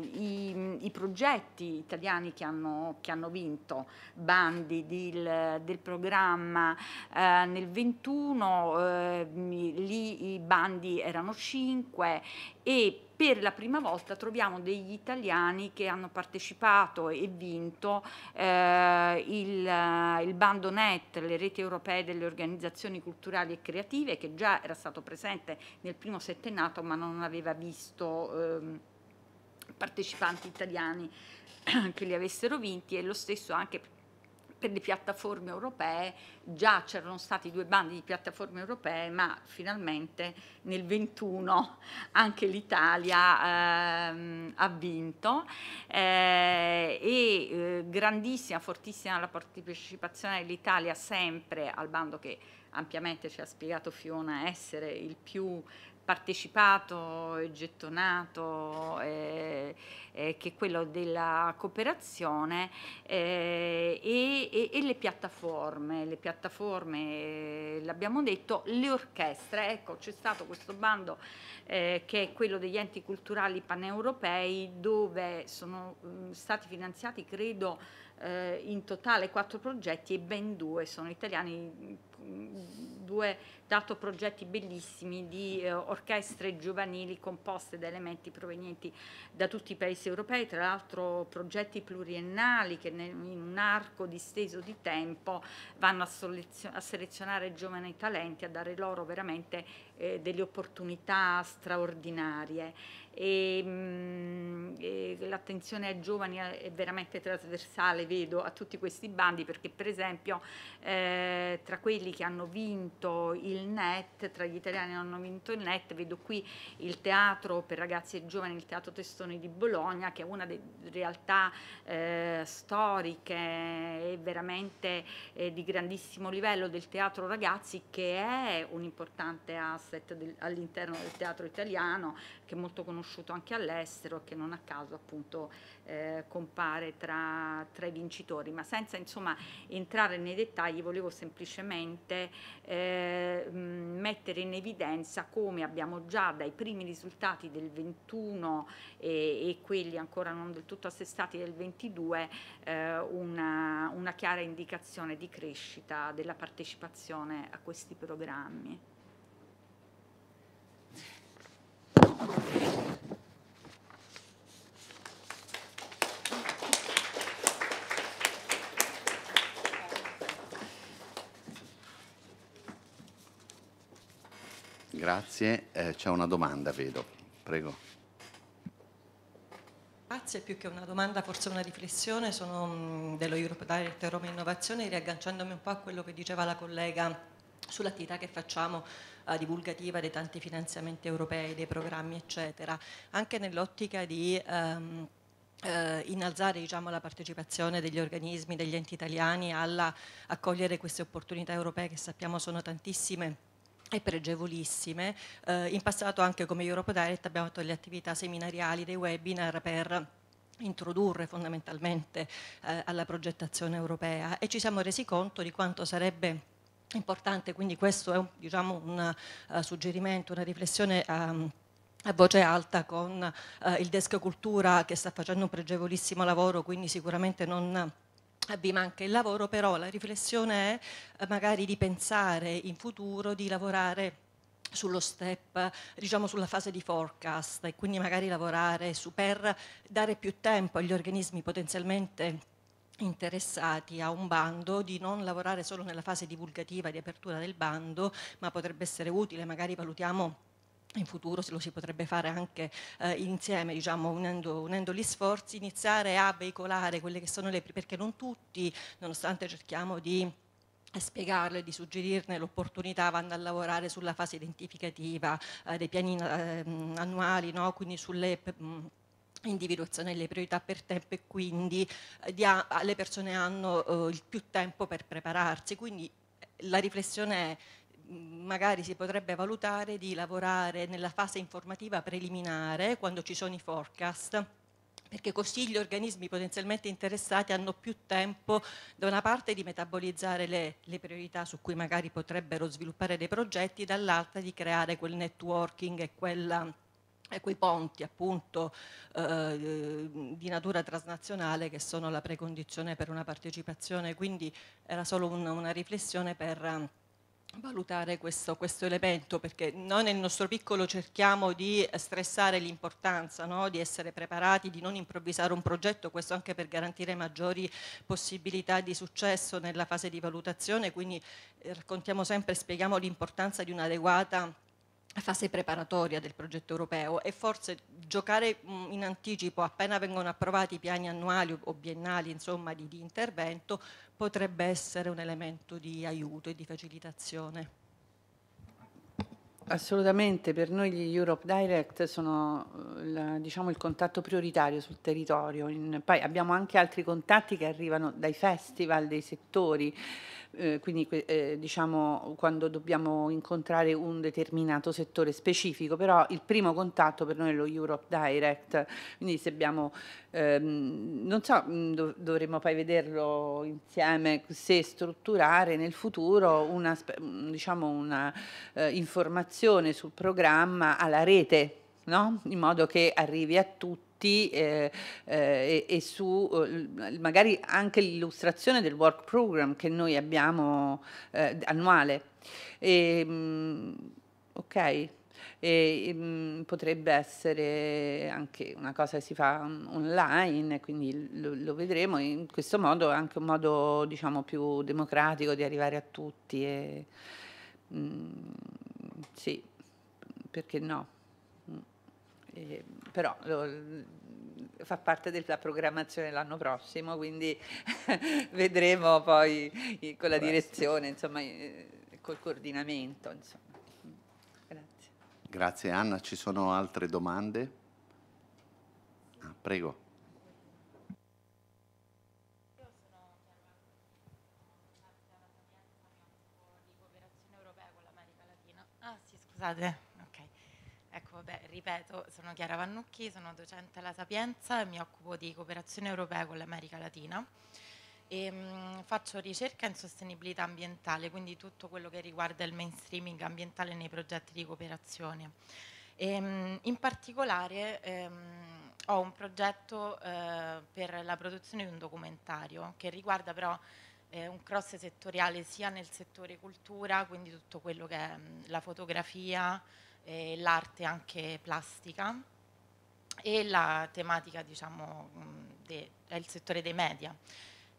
eh, i, i, progetti italiani che hanno, che hanno vinto bandi del, del programma, eh, eh, nel 21 eh, lì i bandi erano 5 e per la prima volta troviamo degli italiani che hanno partecipato e vinto eh, il, eh, il, bando NET, le reti europee delle organizzazioni culturali e creative, che già era stato presente nel primo settennato ma non aveva visto eh, partecipanti italiani che li avessero vinti e lo stesso anche per per le piattaforme europee già c'erano stati due bandi di piattaforme europee, ma finalmente nel 21 anche l'Italia ehm, ha vinto eh, e eh, grandissima, fortissima la partecipazione dell'Italia sempre al bando che ampiamente ci ha spiegato Fiona essere il più partecipato e gettonato eh, eh, che è quello della cooperazione eh, e, e, e, le piattaforme, le piattaforme l'abbiamo detto, le orchestre, ecco c'è stato questo bando eh, che è quello degli enti culturali paneuropei dove sono mh, mm, stati finanziati credo eh, in totale quattro progetti e ben due sono italiani, due dato progetti bellissimi di eh, orchestre giovanili composte da elementi provenienti da tutti i paesi europei, tra l'altro progetti pluriennali che nel, in un arco disteso di tempo vanno a, solezio- a selezionare giovani talenti, a dare loro veramente eh, delle opportunità straordinarie e, mh, mm, e l'attenzione ai giovani è veramente trasversale, vedo, a tutti questi bandi perché per esempio eh, tra quelli che hanno vinto il NET, tra gli italiani che hanno vinto il NET, vedo qui il teatro per ragazzi e giovani, il Teatro Testoni di Bologna, che è una delle realtà eh, storiche e veramente eh, di grandissimo livello del teatro ragazzi, che è un importante asset all'interno del teatro italiano, che è molto conosciuto riconosciuto anche all'estero che non a caso appunto eh, compare tra, tra, i vincitori, ma senza insomma entrare nei dettagli volevo semplicemente eh, mettere in evidenza come abbiamo già dai primi risultati del 21 e, e quelli ancora non del tutto assestati del 22 eh, una, una chiara indicazione di crescita della partecipazione a questi programmi. Thank you. grazie. Eh, c'è una domanda, vedo. Prego. Grazie, più che una domanda, forse una riflessione, sono mm, dello Europe Direct Roma Innovazione, riagganciandomi un po' a quello che diceva la collega sull'attività che facciamo eh, divulgativa dei tanti finanziamenti europei, dei programmi, eccetera, anche nell'ottica di ehm, eh, innalzare diciamo, la partecipazione degli organismi, degli enti italiani alla, a cogliere queste opportunità europee che sappiamo sono tantissime e pregevolissime. Eh, in passato anche come Europe Direct abbiamo fatto delle attività seminariali, dei webinar per introdurre fondamentalmente eh, alla progettazione europea e ci siamo resi conto di quanto sarebbe importante, quindi questo è un, diciamo, un uh, suggerimento, una riflessione um, a voce alta con uh, il Desk Cultura che sta facendo un pregevolissimo lavoro, quindi sicuramente non vi manca il lavoro, però la riflessione è eh, magari di pensare in futuro, di lavorare sullo step, diciamo sulla fase di forecast e quindi magari lavorare su per dare più tempo agli organismi potenzialmente interessati a un bando di non lavorare solo nella fase divulgativa di apertura del bando, ma potrebbe essere utile, magari valutiamo in futuro se lo si potrebbe fare anche eh, insieme, diciamo, unendo, unendo, gli sforzi, iniziare a veicolare quelle che sono le... perché non tutti, nonostante cerchiamo di spiegarle, di suggerirne l'opportunità, vanno a lavorare sulla fase identificativa eh, dei piani eh, annuali, no? quindi sulle... Mh, individuazione delle priorità per tempo e quindi eh, le persone hanno eh, il più tempo per prepararsi, quindi eh, la riflessione è magari si potrebbe valutare di lavorare nella fase informativa preliminare quando ci sono i forecast perché così gli organismi potenzialmente interessati hanno più tempo da una parte di metabolizzare le, le priorità su cui magari potrebbero sviluppare dei progetti, dall'altra di creare quel networking e quella e quei ponti appunto eh, di natura transnazionale che sono la precondizione per una partecipazione, quindi era solo un, una riflessione per valutare questo, questo, elemento perché noi nel nostro piccolo cerchiamo di stressare l'importanza no? di essere preparati, di non improvvisare un progetto, questo anche per garantire maggiori possibilità di successo nella fase di valutazione, quindi eh, raccontiamo sempre, spieghiamo l'importanza di un'adeguata fase preparatoria del progetto europeo e forse giocare in anticipo appena vengono approvati i piani annuali o biennali insomma, di, di, intervento potrebbe essere un elemento di aiuto e di facilitazione. Assolutamente, per noi gli Europe Direct sono eh, la, diciamo, il contatto prioritario sul territorio, in, poi abbiamo anche altri contatti che arrivano dai festival, dei settori, eh, quindi eh, diciamo quando dobbiamo incontrare un determinato settore specifico, però il primo contatto per noi è lo Europe Direct, quindi se abbiamo, ehm, non so, mm, dov dovremmo poi vederlo insieme se strutturare nel futuro una, mm, diciamo una eh, informazione sul programma alla rete, no? in modo che arrivi a tutti tutti eh, eh, e, e, su eh, magari anche l'illustrazione del work program che noi abbiamo eh, annuale. E, ehm, mh, ok. E, mh, ehm, potrebbe essere anche una cosa che si fa online, quindi lo, lo, vedremo. In questo modo è anche un modo diciamo, più democratico di arrivare a tutti. E, mh, mm, sì, perché no? eh, però lo, fa parte della programmazione l'anno prossimo, quindi vedremo poi con la direzione, insomma, col coordinamento. Insomma. Grazie. Grazie Anna, ci sono altre domande? Ah, prego. Ah, scusate. Vabbè, ripeto, sono Chiara Vannucchi, sono docente alla Sapienza e mi occupo di cooperazione europea con l'America Latina. E, ehm, mh, faccio ricerca in sostenibilità ambientale, quindi tutto quello che riguarda il mainstreaming ambientale nei progetti di cooperazione. E, ehm, mh, in particolare ehm, ho un progetto eh, per la produzione di un documentario che riguarda però eh, un cross settoriale sia nel settore cultura, quindi tutto quello che è mh, mm, la fotografia, eh, l'arte anche plastica e la tematica diciamo, mm, del settore dei media.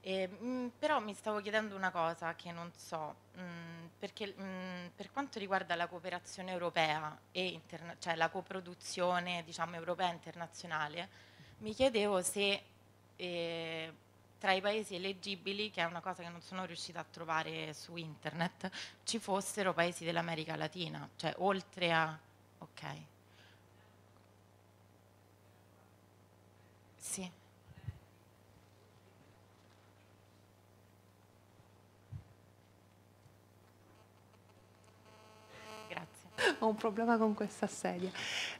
E, mh, mm, però mi stavo chiedendo una cosa che non so, mh, mm, perché mh, per quanto riguarda la cooperazione europea e cioè la coproduzione diciamo, europea e internazionale, mi chiedevo se eh, tra i paesi eleggibili, che è una cosa che non sono riuscita a trovare su internet, ci fossero paesi dell'America Latina, cioè oltre a... Ok. Sì. Grazie. Ho un problema con questa sedia.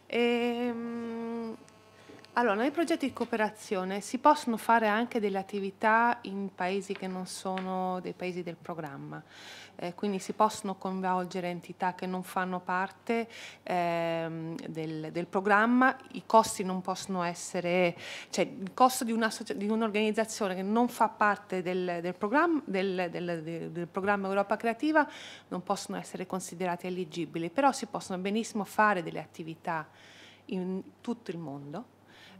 Ehm allora, nei progetti di cooperazione si possono fare anche delle attività in paesi che non sono dei paesi del programma, eh, quindi si possono coinvolgere entità che non fanno parte eh, del, del, programma, i costi non possono essere, cioè il costo di, un'organizzazione un che non fa parte del, del, programma, del, programma, Europa Creativa non possono essere considerati eligibili, però si possono benissimo fare delle attività in tutto il mondo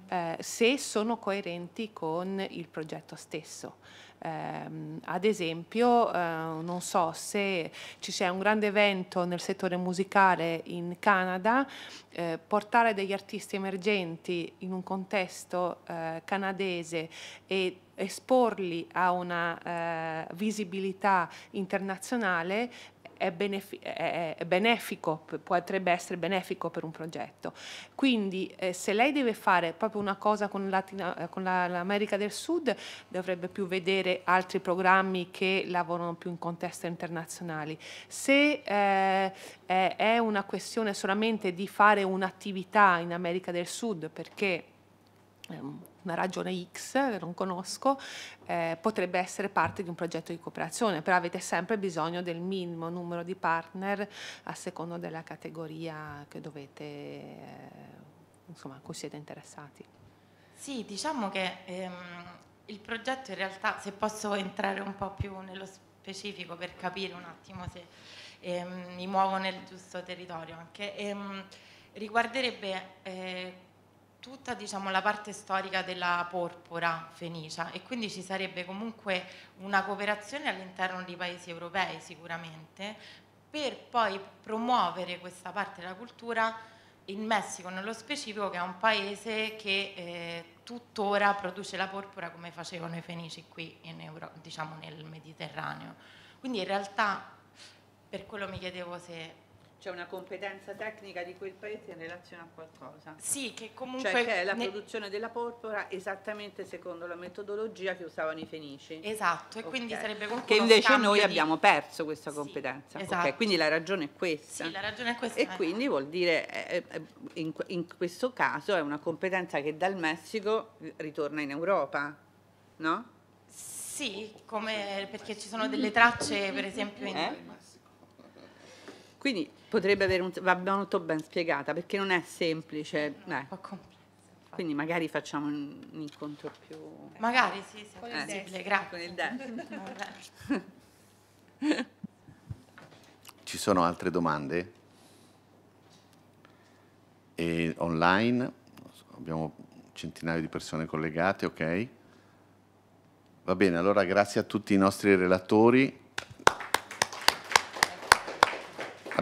eh, se sono coerenti con il progetto stesso. Eh, ad esempio, eh, non so se ci sia un grande evento nel settore musicale in Canada, eh, portare degli artisti emergenti in un contesto eh, canadese e esporli a una eh, visibilità internazionale è, benefi- è benefico, potrebbe essere benefico per un progetto. Quindi eh, se lei deve fare proprio una cosa con, Latina, eh, con la, l'America del Sud, dovrebbe più vedere altri programmi che lavorano più in contesti internazionali. Se eh, è una questione solamente di fare un'attività in America del Sud perché Ehm, una ragione X che non conosco, eh, potrebbe essere parte di un progetto di cooperazione, però avete sempre bisogno del minimo numero di partner a secondo della categoria che dovete, eh, insomma, a cui siete interessati. Sì, diciamo che ehm, il progetto in realtà, se posso entrare un po' più nello specifico per capire un attimo se ehm, mi muovo nel giusto territorio anche, ehm, riguarderebbe... Eh, tutta diciamo, la parte storica della porpora fenicia e quindi ci sarebbe comunque una cooperazione all'interno dei paesi europei sicuramente per poi promuovere questa parte della cultura in Messico nello specifico che è un paese che eh, tuttora produce la porpora come facevano i fenici qui Euro, diciamo, nel Mediterraneo. Quindi in realtà per quello mi chiedevo se c'è una competenza tecnica di quel paese in relazione a qualcosa. Sì, che comunque... Cioè che è la ne... produzione della porpora esattamente secondo la metodologia che usavano i fenici. Esatto, e okay. quindi sarebbe comunque... Che invece noi di... abbiamo perso questa competenza. Sì, esatto. okay, quindi la ragione è questa. Sì, la ragione è questa. E eh. quindi vuol dire, eh, eh, eh, in, in questo caso, è una competenza che dal Messico ritorna in Europa, no? Sì, come, perché ci sono delle tracce, per esempio... In... Eh? Quindi potrebbe avere un, va molto ben spiegata perché non è semplice. No, eh. Quindi magari facciamo un, un, incontro più... Magari sì, se con possibile, grazie. Con il destro. Ci sono altre domande? E online? Abbiamo centinaia di persone collegate, ok? Va bene, allora grazie a tutti i nostri relatori.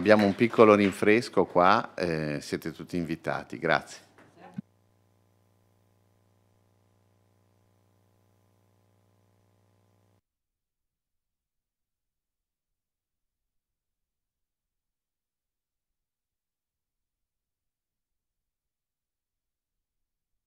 abbiamo un piccolo rinfresco qua, eh, siete tutti invitati, grazie.